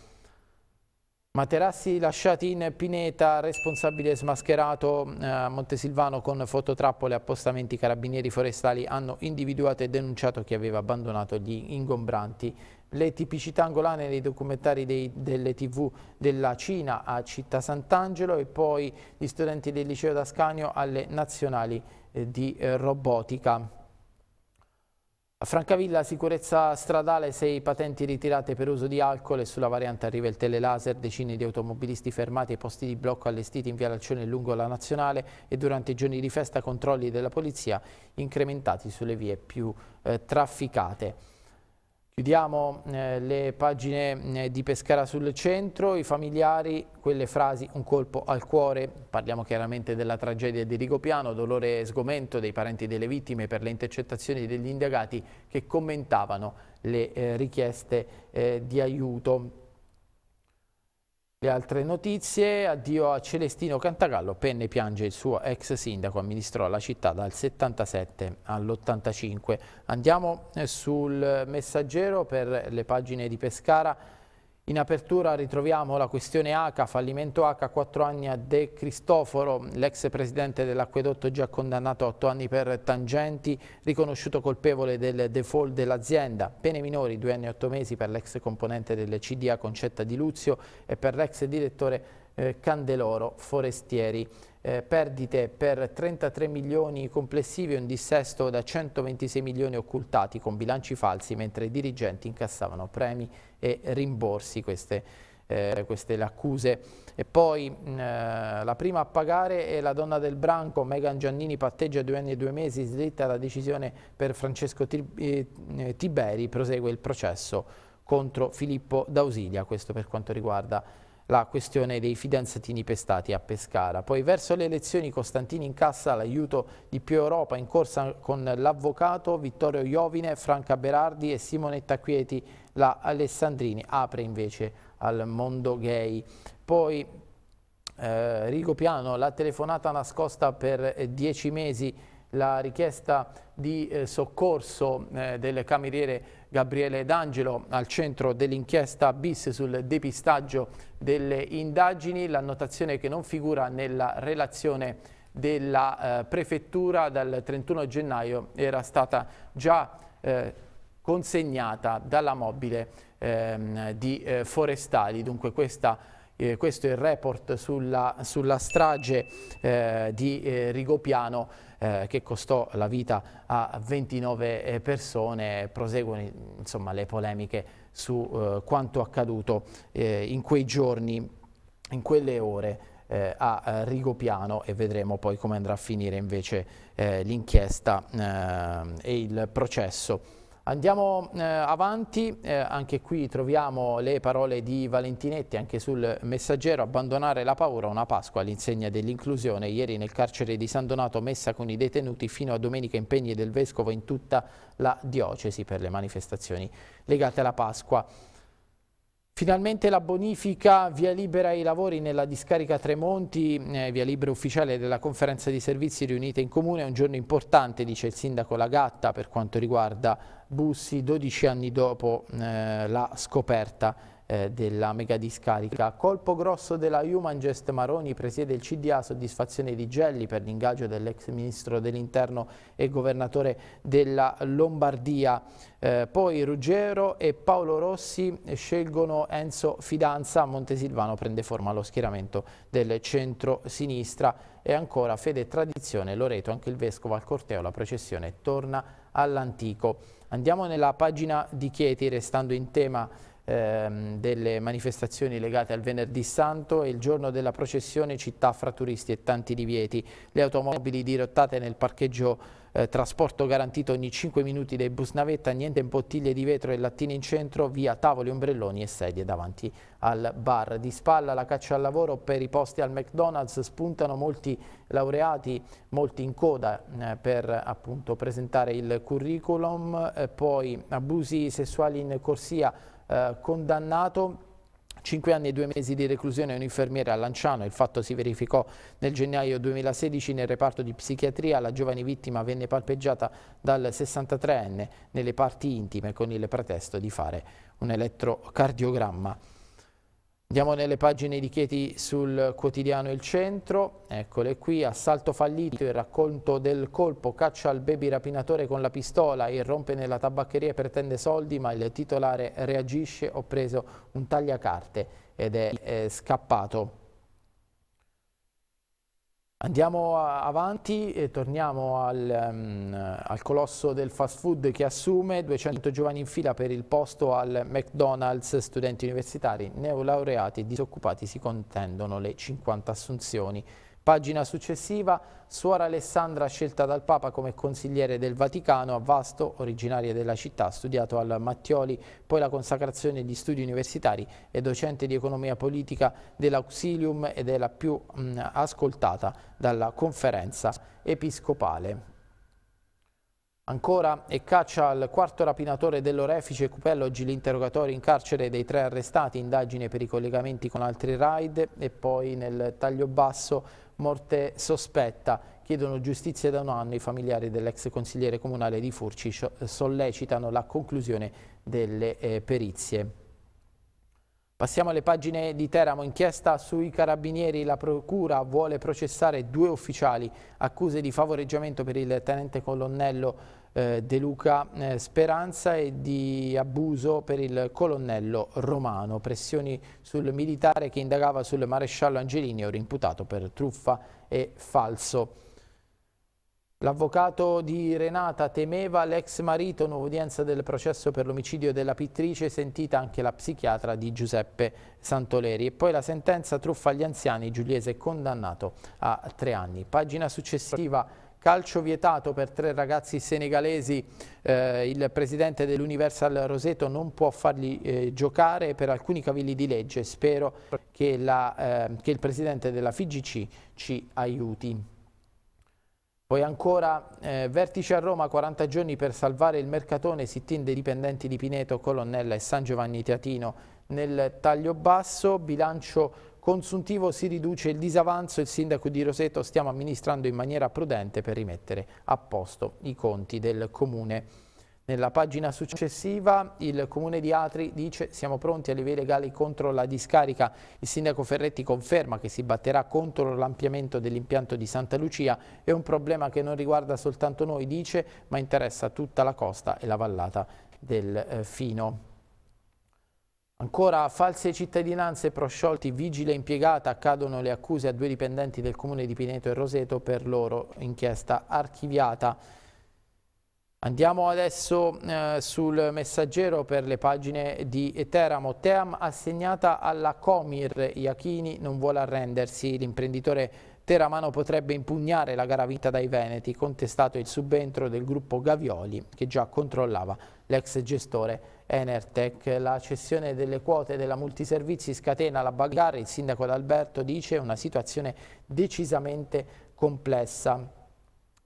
Materassi lasciati in pineta, responsabile smascherato a eh, Montesilvano con fototrappole e appostamenti carabinieri forestali hanno individuato e denunciato chi aveva abbandonato gli ingombranti. Le tipicità angolane nei documentari dei, delle tv della Cina a Città Sant'Angelo e poi gli studenti del liceo d'Ascanio alle nazionali eh, di eh, robotica. A Francavilla sicurezza stradale, 6 patenti ritirate per uso di alcol e sulla variante arriva il telelaser, decine di automobilisti fermati e posti di blocco allestiti in via Laccione lungo la Nazionale e durante i giorni di festa controlli della polizia incrementati sulle vie più eh, trafficate. Chiudiamo eh, le pagine eh, di Pescara sul centro, i familiari, quelle frasi, un colpo al cuore, parliamo chiaramente della tragedia di Rigopiano, dolore e sgomento dei parenti delle vittime per le intercettazioni degli indagati che commentavano le eh, richieste eh, di aiuto. Le altre notizie, addio a Celestino Cantagallo, Penne piange il suo ex sindaco, amministrò la città dal 77 all'85. Andiamo eh, sul messaggero per le pagine di Pescara in apertura ritroviamo la questione H, fallimento H, 4 anni a De Cristoforo, l'ex presidente dell'acquedotto già condannato a 8 anni per tangenti, riconosciuto colpevole del default dell'azienda, pene minori 2 anni e 8 mesi per l'ex componente del CDA Concetta di Luzio e per l'ex direttore eh, Candeloro Forestieri. Eh, perdite per 33 milioni complessivi e un dissesto da 126 milioni occultati con bilanci falsi mentre i dirigenti incassavano premi e rimborsi queste, eh, queste le accuse. E poi eh, la prima a pagare è la donna del branco, Megan Giannini patteggia due anni e due mesi, slitta la decisione per Francesco eh, eh, Tiberi, prosegue il processo contro Filippo D'Ausilia, questo per quanto riguarda la questione dei fidanzatini pestati a Pescara. Poi verso le elezioni Costantini incassa l'aiuto di Più Europa in corsa con l'avvocato Vittorio Iovine, Franca Berardi e Simonetta Quieti. La Alessandrini apre invece al mondo gay. Poi eh, Rigo Piano, la telefonata nascosta per eh, dieci mesi la richiesta di eh, soccorso eh, del cameriere Gabriele D'Angelo al centro dell'inchiesta bis sul depistaggio delle indagini, l'annotazione che non figura nella relazione della eh, prefettura dal 31 gennaio era stata già eh, consegnata dalla mobile ehm, di eh, Forestali, dunque questa eh, questo è il report sulla, sulla strage eh, di eh, Rigopiano eh, che costò la vita a 29 eh, persone, proseguono insomma, le polemiche su eh, quanto accaduto eh, in quei giorni, in quelle ore eh, a eh, Rigopiano e vedremo poi come andrà a finire invece l'inchiesta ehm, e il processo. Andiamo eh, avanti, eh, anche qui troviamo le parole di Valentinetti anche sul messaggero abbandonare la paura una Pasqua all'insegna dell'inclusione. Ieri nel carcere di San Donato messa con i detenuti fino a domenica impegni del Vescovo in tutta la diocesi per le manifestazioni legate alla Pasqua. Finalmente la bonifica via libera ai lavori nella discarica Tremonti, eh, via libera ufficiale della conferenza di servizi riunita in comune, è un giorno importante, dice il sindaco Lagatta, per quanto riguarda Bussi, 12 anni dopo eh, la scoperta eh, della megadiscarica. Colpo grosso della Human Gest Maroni, presiede il CDA, soddisfazione di Gelli per l'ingaggio dell'ex ministro dell'interno e governatore della Lombardia. Eh, poi Ruggero e Paolo Rossi scelgono Enzo Fidanza, Montesilvano prende forma allo schieramento del centro-sinistra e ancora fede e tradizione Loreto, anche il vescovo al corteo, la processione torna all'antico. Andiamo nella pagina di Chieti, restando in tema ehm, delle manifestazioni legate al venerdì santo e il giorno della processione città fra turisti e tanti divieti. Le automobili dirottate nel parcheggio eh, trasporto garantito ogni 5 minuti dai bus navetta, niente in bottiglie di vetro e lattine in centro, via tavoli, ombrelloni e sedie davanti al bar. Di spalla la caccia al lavoro per i posti al McDonald's, spuntano molti laureati, molti in coda eh, per appunto presentare il curriculum, eh, poi abusi sessuali in corsia eh, condannato 5 anni e 2 mesi di reclusione a un'infermiera a Lanciano, il fatto si verificò nel gennaio 2016 nel reparto di psichiatria, la giovane vittima venne palpeggiata dal 63enne nelle parti intime con il pretesto di fare un elettrocardiogramma. Andiamo nelle pagine di Chieti sul quotidiano Il Centro, eccole qui, assalto fallito, il racconto del colpo, caccia al baby rapinatore con la pistola, irrompe nella tabaccheria e pretende soldi ma il titolare reagisce, ho preso un tagliacarte ed è, è scappato. Andiamo avanti e torniamo al, um, al, colosso del fast food che assume 200 giovani in fila per il posto al McDonald's, studenti universitari, neolaureati e disoccupati si contendono le 50 assunzioni. Pagina successiva, suora Alessandra scelta dal Papa come consigliere del Vaticano a Vasto, originaria della città, ha studiato al Mattioli, poi la consacrazione di studi universitari e docente di economia politica dell'Auxilium ed è la più mh, mm, ascoltata dalla conferenza episcopale. Ancora e caccia al quarto rapinatore dell'Orefice Cupello, oggi l'interrogatorio in carcere dei tre arrestati, indagine per i collegamenti con altri raid e poi nel taglio basso morte sospetta. Chiedono giustizia da un anno i familiari dell'ex consigliere comunale di Furci, sollecitano la conclusione delle eh, perizie. Passiamo alle pagine di Teramo, inchiesta sui carabinieri, la procura vuole processare due ufficiali, accuse di favoreggiamento per il tenente colonnello eh, De Luca eh, Speranza e di abuso per il colonnello Romano, pressioni sul militare che indagava sul maresciallo Angelini, ora imputato per truffa e falso. L'avvocato di Renata temeva l'ex marito, nuova udienza del processo per l'omicidio della pittrice, sentita anche la psichiatra di Giuseppe Santoleri. E poi la sentenza truffa agli anziani, Giuliese condannato a tre anni. Pagina successiva calcio vietato per tre ragazzi senegalesi, eh, il presidente dell'Universal Roseto non può farli eh, giocare per alcuni cavilli di legge, spero che, la, eh, che il presidente della FIGC ci aiuti. Poi ancora eh, vertice a Roma, 40 giorni per salvare il mercatone, sit-in dei dipendenti di Pineto, Colonnella e San Giovanni Teatino. Nel taglio basso, bilancio consuntivo si riduce il disavanzo, il sindaco di Roseto stiamo amministrando in maniera prudente per rimettere a posto i conti del comune. Nella pagina successiva il comune di Atri dice siamo pronti a livelli legali contro la discarica. Il sindaco Ferretti conferma che si batterà contro l'ampliamento dell'impianto di Santa Lucia. È un problema che non riguarda soltanto noi, dice, ma interessa tutta la costa e la vallata del eh, Fino. Ancora false cittadinanze prosciolti, vigile impiegata, accadono le accuse a due dipendenti del comune di Pineto e Roseto per loro inchiesta archiviata. Andiamo adesso eh, sul messaggero per le pagine di Teramo. Team assegnata alla Comir, Iachini non vuole arrendersi, l'imprenditore teramano potrebbe impugnare la gara vinta dai Veneti, contestato il subentro del gruppo Gavioli che già controllava l'ex gestore Enertec. La cessione delle quote della multiservizi scatena la bagarre, il sindaco D'Alberto dice una situazione decisamente complessa.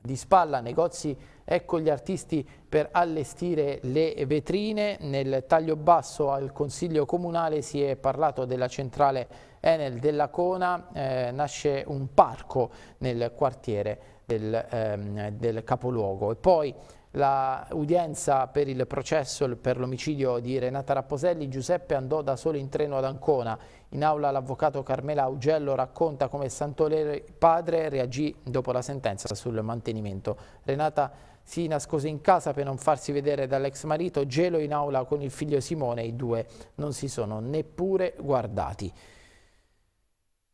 Di spalla negozi ecco gli artisti per allestire le vetrine. Nel taglio basso al Consiglio Comunale si è parlato della centrale Enel della Cona, eh, nasce un parco nel quartiere del, ehm, del capoluogo. E poi l'udienza per il processo per l'omicidio di Renata Rapposelli, Giuseppe andò da solo in treno ad Ancona. In aula l'avvocato Carmela Augello racconta come Santolere padre reagì dopo la sentenza sul mantenimento. Renata si nascose in casa per non farsi vedere dall'ex marito, gelo in aula con il figlio Simone, i due non si sono neppure guardati.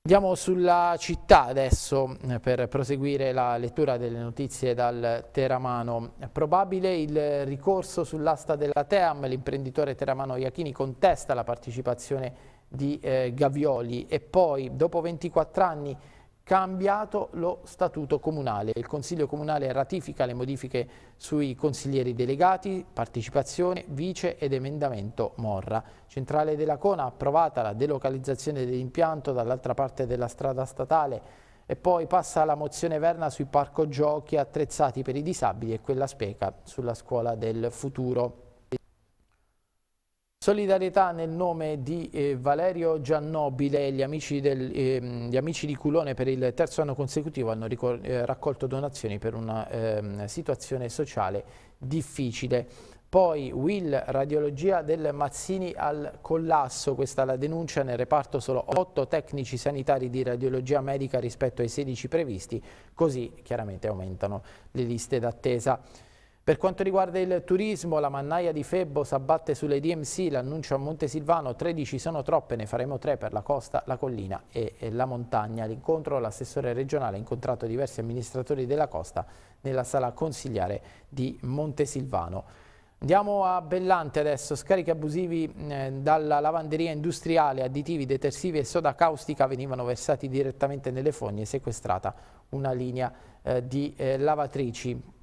Andiamo sulla città adesso eh, per proseguire la lettura delle notizie dal Teramano. Probabile il ricorso sull'asta della Team, l'imprenditore teramano Iachini contesta la partecipazione di eh, Gavioli e poi dopo 24 anni cambiato lo statuto comunale. Il Consiglio Comunale ratifica le modifiche sui consiglieri delegati, partecipazione, vice ed emendamento Morra. Centrale della Cona approvata la delocalizzazione dell'impianto dall'altra parte della strada statale e poi passa la mozione Verna sui parco giochi attrezzati per i disabili e quella Speca sulla scuola del futuro. Solidarietà nel nome di eh, Valerio Giannobile e gli, eh, gli amici, di Culone per il terzo anno consecutivo hanno eh, raccolto donazioni per una ehm, situazione sociale difficile. Poi Will, radiologia del Mazzini al collasso, questa la denuncia, nel reparto solo 8 tecnici sanitari di radiologia medica rispetto ai 16 previsti, così chiaramente aumentano le liste d'attesa. Per quanto riguarda il turismo, la mannaia di Febbo s'abbatte sulle DMC, l'annuncio a Montesilvano, 13 sono troppe, ne faremo 3 per la costa, la collina e, la montagna. L'incontro, l'assessore regionale ha incontrato diversi amministratori della costa nella sala consigliare di Montesilvano. Andiamo a Bellante adesso, scarichi abusivi eh, dalla lavanderia industriale, additivi, detersivi e soda caustica venivano versati direttamente nelle fogne, e sequestrata una linea eh, di eh, lavatrici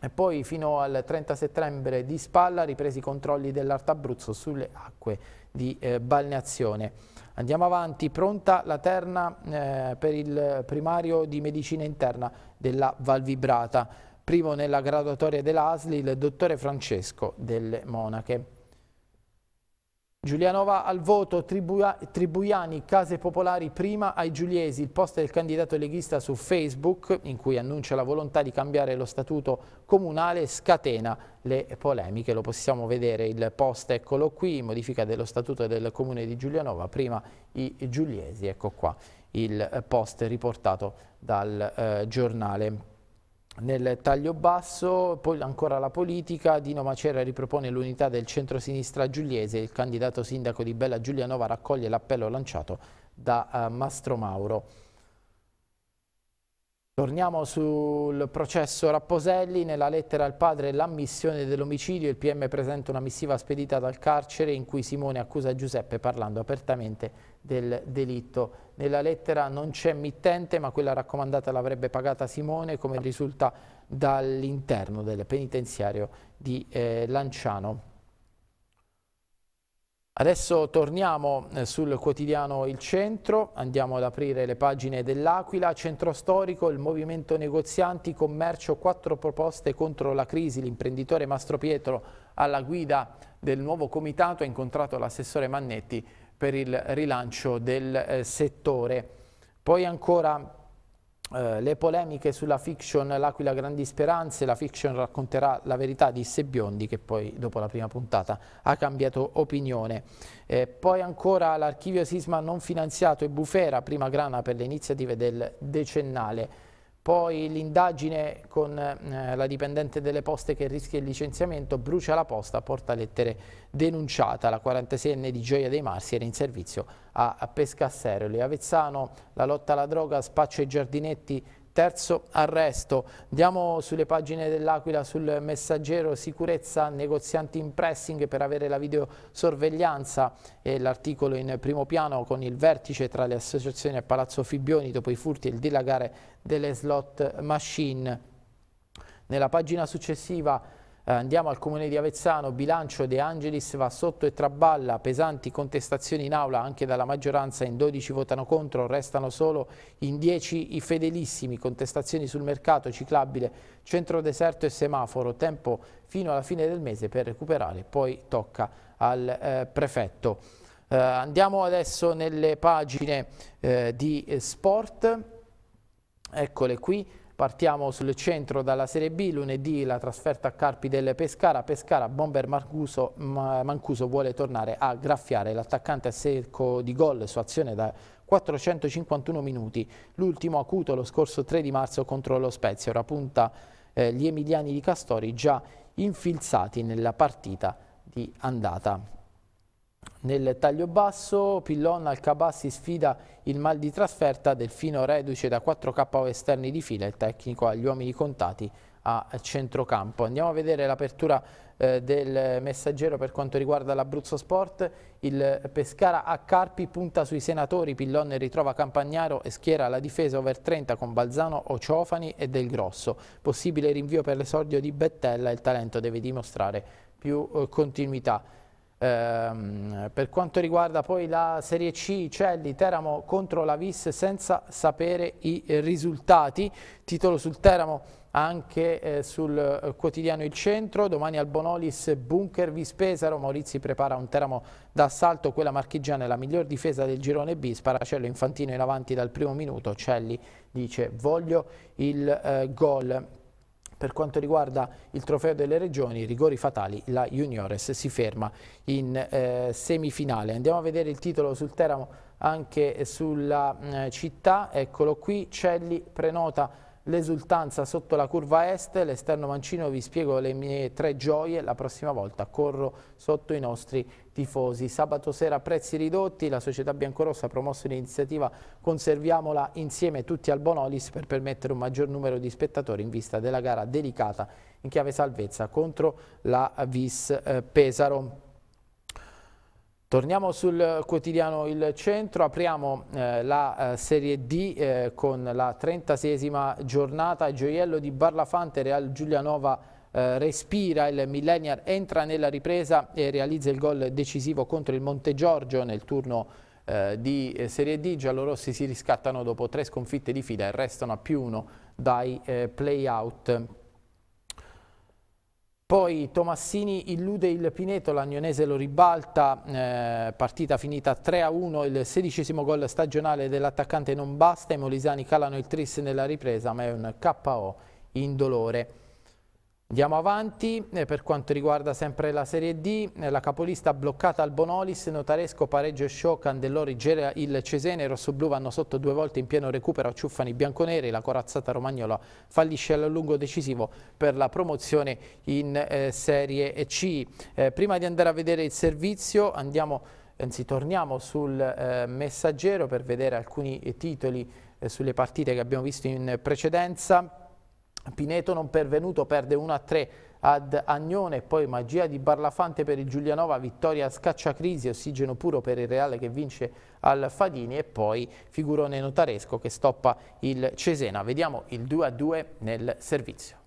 e poi fino al 30 settembre di Spalla ripresi i controlli dell'Artabruzzo sulle acque di eh, balneazione. Andiamo avanti, pronta la terna eh, per il primario di medicina interna della Val Vibrata. primo nella graduatoria dell'ASLI il dottore Francesco delle Monache. Giulianova al voto, Tribuia, Tribuiani, case popolari prima ai giuliesi, il post del candidato leghista su Facebook in cui annuncia la volontà di cambiare lo statuto comunale scatena le polemiche, lo possiamo vedere il post, eccolo qui, modifica dello statuto del comune di Giulianova, prima i giuliesi, ecco qua il post riportato dal eh, giornale nel taglio basso, poi ancora la politica, Dino Macera ripropone l'unità del centro-sinistra giuliese, il candidato sindaco di Bella Giulianova raccoglie l'appello lanciato da uh, Mastro Mauro. Torniamo sul processo Rapposelli, nella lettera al padre l'ammissione dell'omicidio, il PM presenta una missiva spedita dal carcere in cui Simone accusa Giuseppe parlando apertamente del delitto nella lettera non c'è mittente, ma quella raccomandata l'avrebbe pagata Simone, come risulta dall'interno del penitenziario di eh, Lanciano. Adesso torniamo eh, sul quotidiano Il Centro, andiamo ad aprire le pagine dell'Aquila, Centro Storico, il movimento negozianti, commercio, quattro proposte contro la crisi, l'imprenditore Mastro Pietro alla guida del nuovo comitato ha incontrato l'assessore Mannetti per il rilancio del eh, settore. Poi ancora eh, le polemiche sulla fiction L'Aquila Grandi Speranze, la fiction racconterà la verità di Sebiondi che poi dopo la prima puntata ha cambiato opinione. Eh, poi ancora l'archivio Sisma non finanziato e Bufera, prima grana per le iniziative del decennale poi l'indagine con eh, la dipendente delle poste che rischia il licenziamento, brucia la posta, porta lettere denunciata. La 46enne di Gioia dei Marsi era in servizio a, a Pescasseroli. Avezzano, la lotta alla droga, spaccio ai giardinetti terzo arresto. Andiamo sulle pagine dell'Aquila sul messaggero sicurezza negozianti in pressing per avere la videosorveglianza e l'articolo in primo piano con il vertice tra le associazioni a Palazzo Fibbioni dopo i furti e il dilagare delle slot machine. Nella pagina successiva eh, andiamo al comune di Avezzano, bilancio De Angelis va sotto e traballa, pesanti contestazioni in aula anche dalla maggioranza, in 12 votano contro, restano solo in 10 i fedelissimi, contestazioni sul mercato ciclabile, centro deserto e semaforo, tempo fino alla fine del mese per recuperare, poi tocca al eh, prefetto. Eh, andiamo adesso nelle pagine eh, di eh, sport, eccole qui, Partiamo sul centro dalla Serie B, lunedì la trasferta a Carpi del Pescara, Pescara Bomber Mancuso, Mancuso vuole tornare a graffiare l'attaccante a secco di gol su azione da 451 minuti, l'ultimo acuto lo scorso 3 di marzo contro lo Spezia, ora punta eh, gli emiliani di Castori già infilzati nella partita di andata. Nel taglio basso Pillon al Cabassi sfida il mal di trasferta, Delfino reduce da 4 KO esterni di fila, il tecnico agli uomini contati a centrocampo. Andiamo a vedere l'apertura eh, del messaggero per quanto riguarda l'Abruzzo Sport. Il Pescara a Carpi punta sui senatori, Pillon ritrova Campagnaro e schiera la difesa over 30 con Balzano, Ociofani e Del Grosso. Possibile rinvio per l'esordio di Bettella, il talento deve dimostrare più eh, continuità. Ehm, per quanto riguarda poi la Serie C, Celli, Teramo contro la Vis senza sapere i risultati, titolo sul Teramo anche eh, sul eh, quotidiano Il Centro, domani al Bonolis Bunker Vispesaro, Maurizi prepara un Teramo d'assalto, quella marchigiana è la miglior difesa del girone B, Sparacello Infantino in avanti dal primo minuto, Celli dice voglio il eh, gol. Per quanto riguarda il trofeo delle regioni, rigori fatali, la Juniores si ferma in eh, semifinale. Andiamo a vedere il titolo sul Teramo anche sulla eh, città, eccolo qui, Celli prenota l'esultanza sotto la curva est, l'esterno mancino vi spiego le mie tre gioie, la prossima volta corro sotto i nostri tifosi. Sabato sera prezzi ridotti, la società biancorossa ha promosso l'iniziativa Conserviamola insieme tutti al Bonolis per permettere un maggior numero di spettatori in vista della gara delicata in chiave salvezza contro la Vis eh, Pesaro. Torniamo sul quotidiano Il Centro, apriamo eh, la eh, Serie D eh, con la 36esima giornata, gioiello di Barlafante, Real Giulianova eh, respira, il Millennial entra nella ripresa e realizza il gol decisivo contro il Monte Giorgio nel turno eh, di eh, Serie D, i giallorossi si riscattano dopo tre sconfitte di fila e restano a più uno dai play-out. Poi Tomassini illude il Pineto, l'Agnonese lo ribalta, eh, partita finita 3-1, il sedicesimo gol stagionale dell'attaccante non basta, i molisani calano il tris nella ripresa ma è un KO indolore. Andiamo avanti, eh, per quanto riguarda sempre la Serie D, eh, la capolista bloccata al Bonolis, Notaresco, Pareggio Show, Candellori, Gera, il Cesene, Rossoblu vanno sotto due volte in pieno recupero a Ciuffani Bianconeri, la corazzata romagnola fallisce al lungo decisivo per la promozione in eh, Serie C. Eh, prima di andare a vedere il servizio andiamo, anzi torniamo sul eh, messaggero per vedere alcuni titoli eh, sulle partite che abbiamo visto in precedenza. Pineto non pervenuto perde 1-3 ad Agnone, poi magia di Barlafante per il Giulianova, vittoria Scacciacrisi, ossigeno puro per il Reale che vince al Fadini e poi figurone notaresco che stoppa il Cesena. Vediamo il 2-2 nel servizio.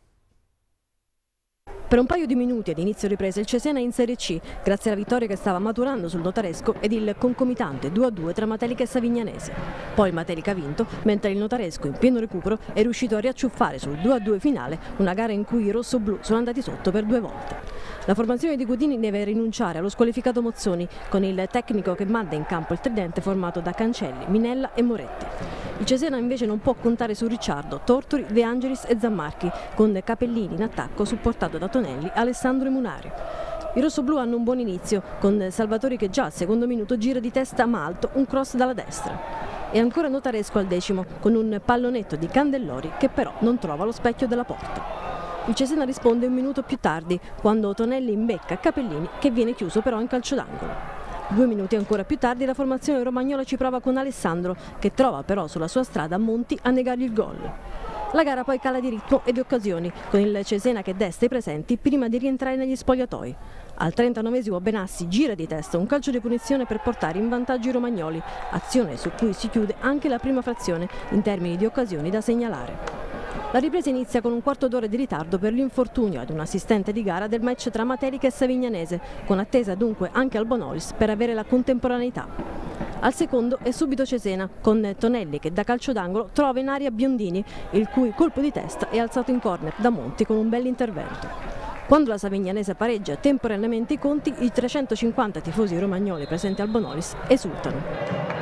Per un paio di minuti ad inizio ripresa il Cesena è in Serie C, grazie alla vittoria che stava maturando sul Notaresco ed il concomitante 2-2 tra Matelica e Savignanese. Poi Matelica ha vinto, mentre il Notaresco in pieno recupero è riuscito a riacciuffare sul 2-2 finale una gara in cui i rossoblù sono andati sotto per due volte. La formazione di Gudini deve rinunciare allo squalificato Mozzoni con il tecnico che manda in campo il tridente formato da Cancelli, Minella e Moretti. Il Cesena invece non può contare su Ricciardo, Tortori, De Angelis e Zammarchi, con Capellini in attacco supportato da Tonelli Antonelli, Alessandro e Munari. I rossoblù hanno un buon inizio, con Salvatori che già al secondo minuto gira di testa a alto un cross dalla destra. E ancora Notaresco al decimo, con un pallonetto di Candellori che però non trova lo specchio della porta. Il Cesena risponde un minuto più tardi, quando Tonelli imbecca Capellini che viene chiuso però in calcio d'angolo. Due minuti ancora più tardi la formazione romagnola ci prova con Alessandro, che trova però sulla sua strada Monti a negargli il gol. La gara poi cala di ritmo e di occasioni, con il Cesena che desta i presenti prima di rientrare negli spogliatoi. Al 39esimo Benassi gira di testa un calcio di punizione per portare in vantaggio i romagnoli, azione su cui si chiude anche la prima frazione in termini di occasioni da segnalare. La ripresa inizia con un quarto d'ora di ritardo per l'infortunio ad un assistente di gara del match tra Materica e Savignanese, con attesa dunque anche al Bonolis per avere la contemporaneità. Al secondo è subito Cesena, con Tonelli che da calcio d'angolo trova in aria Biondini, il cui colpo di testa è alzato in corner da Monti con un bell'intervento. Quando la Savignanese pareggia temporaneamente i conti, i 350 tifosi romagnoli presenti al Bonolis esultano.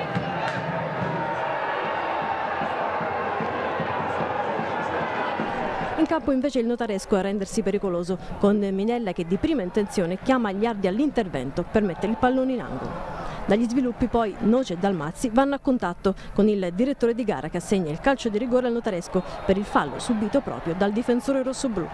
In campo invece il notaresco a rendersi pericoloso, con Minella che di prima intenzione chiama gli ardi all'intervento per mettere il pallone in angolo. Dagli sviluppi poi Noce e Dalmazzi vanno a contatto con il direttore di gara che assegna il calcio di rigore al notaresco per il fallo subito proprio dal difensore rossoblù.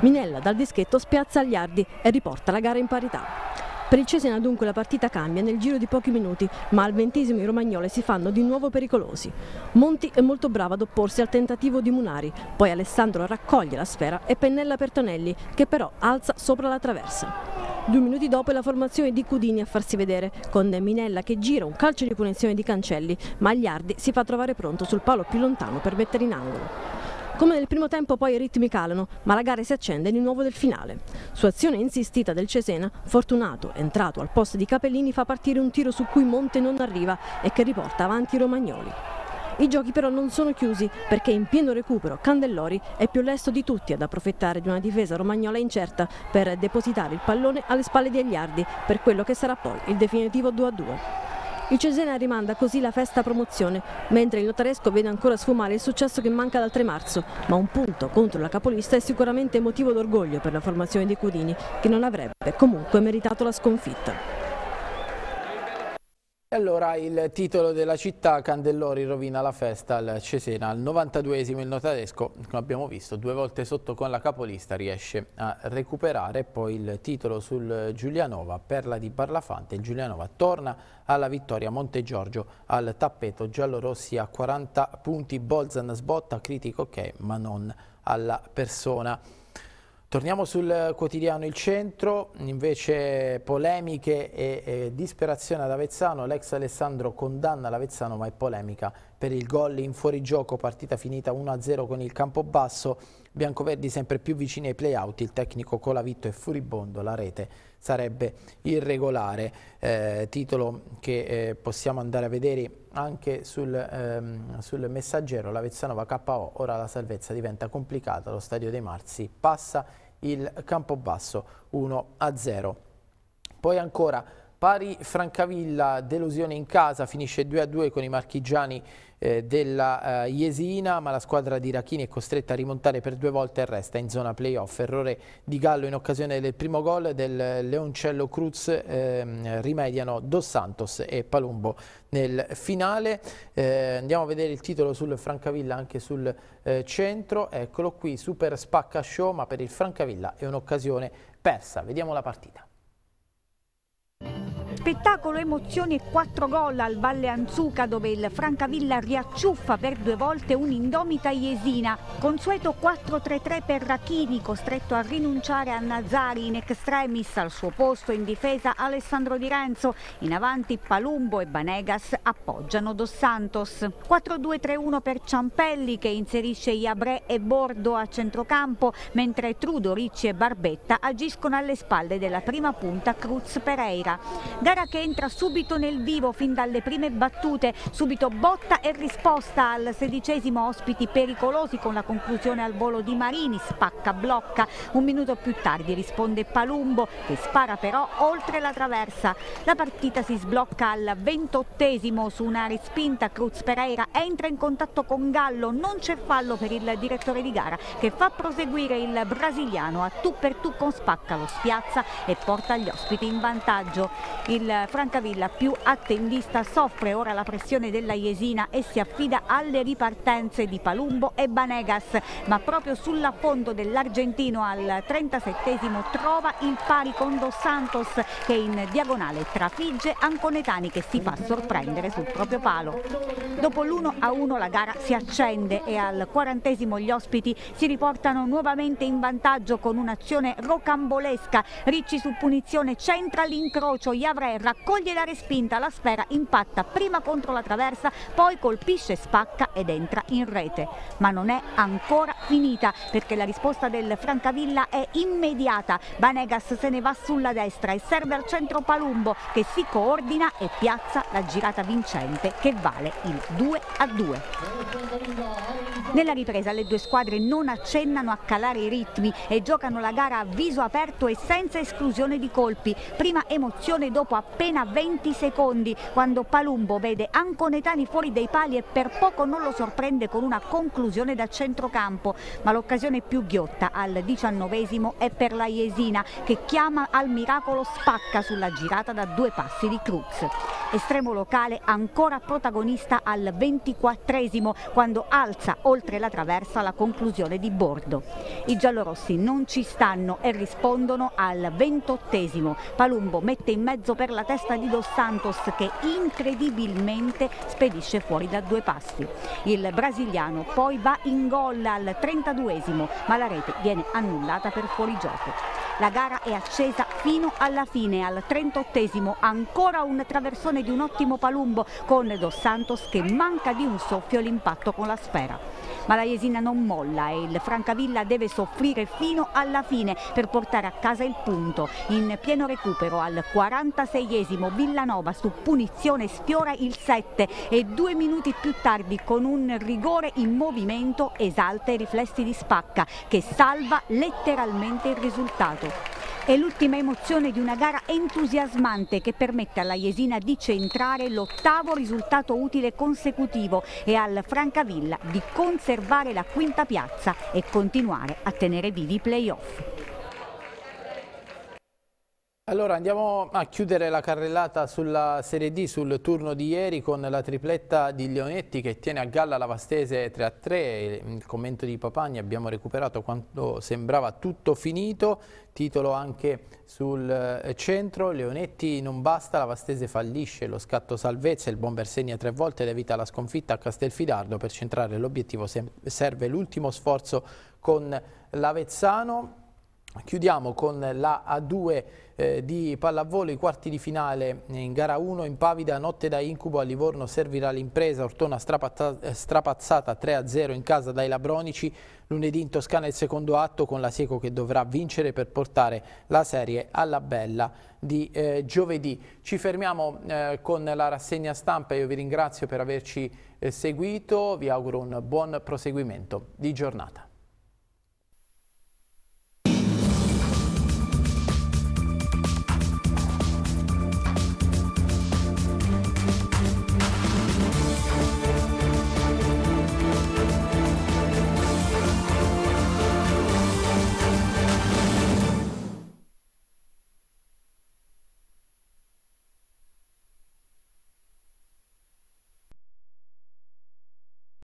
Minella dal dischetto spiazza gli ardi e riporta la gara in parità. Per il Cesena dunque la partita cambia nel giro di pochi minuti, ma al ventesimo i romagnoli si fanno di nuovo pericolosi. Monti è molto bravo ad opporsi al tentativo di Munari, poi Alessandro raccoglie la sfera e pennella per Tonelli, che però alza sopra la traversa. Due minuti dopo è la formazione di Cudini a farsi vedere, con Minella che gira un calcio di punizione di Cancelli, ma Agliardi si fa trovare pronto sul palo più lontano per mettere in angolo. Come nel primo tempo poi i ritmi calano, ma la gara si accende di nuovo del finale. Su azione insistita del Cesena, Fortunato, entrato al posto di Capellini, fa partire un tiro su cui Monte non arriva e che riporta avanti i Romagnoli. I giochi però non sono chiusi perché in pieno recupero Candellori è più lesto di tutti ad approfittare di una difesa romagnola incerta per depositare il pallone alle spalle di Agliardi per quello che sarà poi il definitivo 2-2. Il Cesena rimanda così la festa promozione, mentre il notaresco vede ancora sfumare il successo che manca dal 3 marzo, ma un punto contro la capolista è sicuramente motivo d'orgoglio per la formazione di Cudini, che non avrebbe comunque meritato la sconfitta. E allora il titolo della città, Candellori rovina la festa al Cesena. Al 92esimo il notadesco, come abbiamo visto, due volte sotto con la capolista riesce a recuperare poi il titolo sul Giulianova, perla di Barlafante, Il Giulianova torna alla vittoria, Montegiorgio al tappeto, giallorossi a 40 punti, Bolzan sbotta, critico ok, ma non alla persona. Torniamo sul quotidiano Il Centro, invece polemiche e, e disperazione ad Avezzano, l'ex Alessandro condanna l'Avezzano ma è polemica per il gol in fuorigioco, partita finita 1-0 con il campo basso, biancoverdi sempre più vicini ai playout, il tecnico Colavitto è furibondo, la rete sarebbe irregolare, eh, titolo che eh, possiamo andare a vedere anche sul, ehm, sul messaggero, la Vezzanova KO, ora la salvezza diventa complicata, lo stadio dei Marzi passa il Campobasso 1-0. Poi ancora Pari Francavilla, delusione in casa, finisce 2-2 con i marchigiani eh, della eh, Iesina, ma la squadra di Rachini è costretta a rimontare per due volte e resta in zona playoff. Errore di Gallo in occasione del primo gol del Leoncello Cruz, eh, rimediano Dos Santos e Palumbo nel finale. Eh, andiamo a vedere il titolo sul Francavilla anche sul eh, centro, eccolo qui, super spacca show, ma per il Francavilla è un'occasione persa. Vediamo la partita. Spettacolo, emozioni e quattro gol al Valle Anzuca dove il Francavilla riacciuffa per due volte un'indomita Iesina. Consueto 4-3-3 per Rachini costretto a rinunciare a Nazari in extremis al suo posto in difesa Alessandro Di Renzo. In avanti Palumbo e Banegas appoggiano Dos Santos. 4-2-3-1 per Ciampelli che inserisce Iabrè e Bordo a centrocampo mentre Trudo, Ricci e Barbetta agiscono alle spalle della prima punta Cruz Pereira gara. Gara che entra subito nel vivo fin dalle prime battute, subito botta e risposta al sedicesimo ospiti pericolosi con la conclusione al volo di Marini, spacca, blocca, un minuto più tardi risponde Palumbo che spara però oltre la traversa. La partita si sblocca al ventottesimo su una respinta, Cruz Pereira entra in contatto con Gallo, non c'è fallo per il direttore di gara che fa proseguire il brasiliano a tu per tu con Spacca, lo spiazza e porta gli ospiti in vantaggio vantaggio. Il Francavilla più attendista soffre ora la pressione della Iesina e si affida alle ripartenze di Palumbo e Banegas, ma proprio sull'affondo dell'Argentino al 37 trova il pari con Dos Santos che in diagonale trafigge Anconetani che si fa sorprendere sul proprio palo. Dopo l'1-1 la gara si accende e al 40 gli ospiti si riportano nuovamente in vantaggio con un'azione rocambolesca. Ricci su punizione centra l'incrocio incrocio Iavre raccoglie la respinta, la sfera impatta prima contro la traversa, poi colpisce, spacca ed entra in rete. Ma non è ancora finita perché la risposta del Francavilla è immediata. Banegas se ne va sulla destra e serve al centro Palumbo che si coordina e piazza la girata vincente che vale il 2 a 2. Nella ripresa le due squadre non accennano a calare i ritmi e giocano la gara a viso aperto e senza esclusione di colpi. Prima emozione azione dopo appena 20 secondi quando Palumbo vede Anconetani fuori dei pali e per poco non lo sorprende con una conclusione da centrocampo, ma l'occasione più ghiotta al diciannovesimo è per la Iesina che chiama al miracolo spacca sulla girata da due passi di Cruz. Estremo locale ancora protagonista al ventiquattresimo quando alza oltre la traversa la conclusione di Bordo. I giallorossi non ci stanno e rispondono al ventottesimo. Palumbo mette direttamente in mezzo per la testa di Dos Santos che incredibilmente spedisce fuori da due passi. Il brasiliano poi va in gol al 32esimo ma la rete viene annullata per fuorigioco. La gara è accesa fino alla fine, al 38esimo, ancora un traversone di un ottimo palumbo con Dos Santos che manca di un soffio l'impatto con la sfera ma la Jesina non molla e il Francavilla deve soffrire fino alla fine per portare a casa il punto. In pieno recupero al 46esimo Villanova su punizione sfiora il 7 e due minuti più tardi con un rigore in movimento esalta i riflessi di Spacca che salva letteralmente il risultato. È l'ultima emozione di una gara entusiasmante che permette alla Jesina di centrare l'ottavo risultato utile consecutivo e al Francavilla di conservare la quinta piazza e continuare a tenere vivi i playoff. Allora andiamo a chiudere la carrellata sulla Serie D sul turno di ieri con la tripletta di Leonetti che tiene a galla la Vastese 3-3, il commento di Papagni abbiamo recuperato quanto sembrava tutto finito, titolo anche sul eh, centro, Leonetti non basta, la Vastese fallisce, lo scatto salvezza, il bomber segna tre volte ed evita la sconfitta a Castelfidardo, per centrare l'obiettivo serve l'ultimo sforzo con l'Avezzano Chiudiamo con la A2 eh, di pallavolo, i quarti di finale in gara 1 in Pavida, notte da incubo a Livorno servirà l'impresa, Ortona eh, strapazzata 3-0 in casa dai Labronici, lunedì in Toscana il secondo atto con la Sieco che dovrà vincere per portare la serie alla bella di eh, giovedì. Ci fermiamo eh, con la rassegna stampa, io vi ringrazio per averci eh, seguito, vi auguro un buon proseguimento di giornata.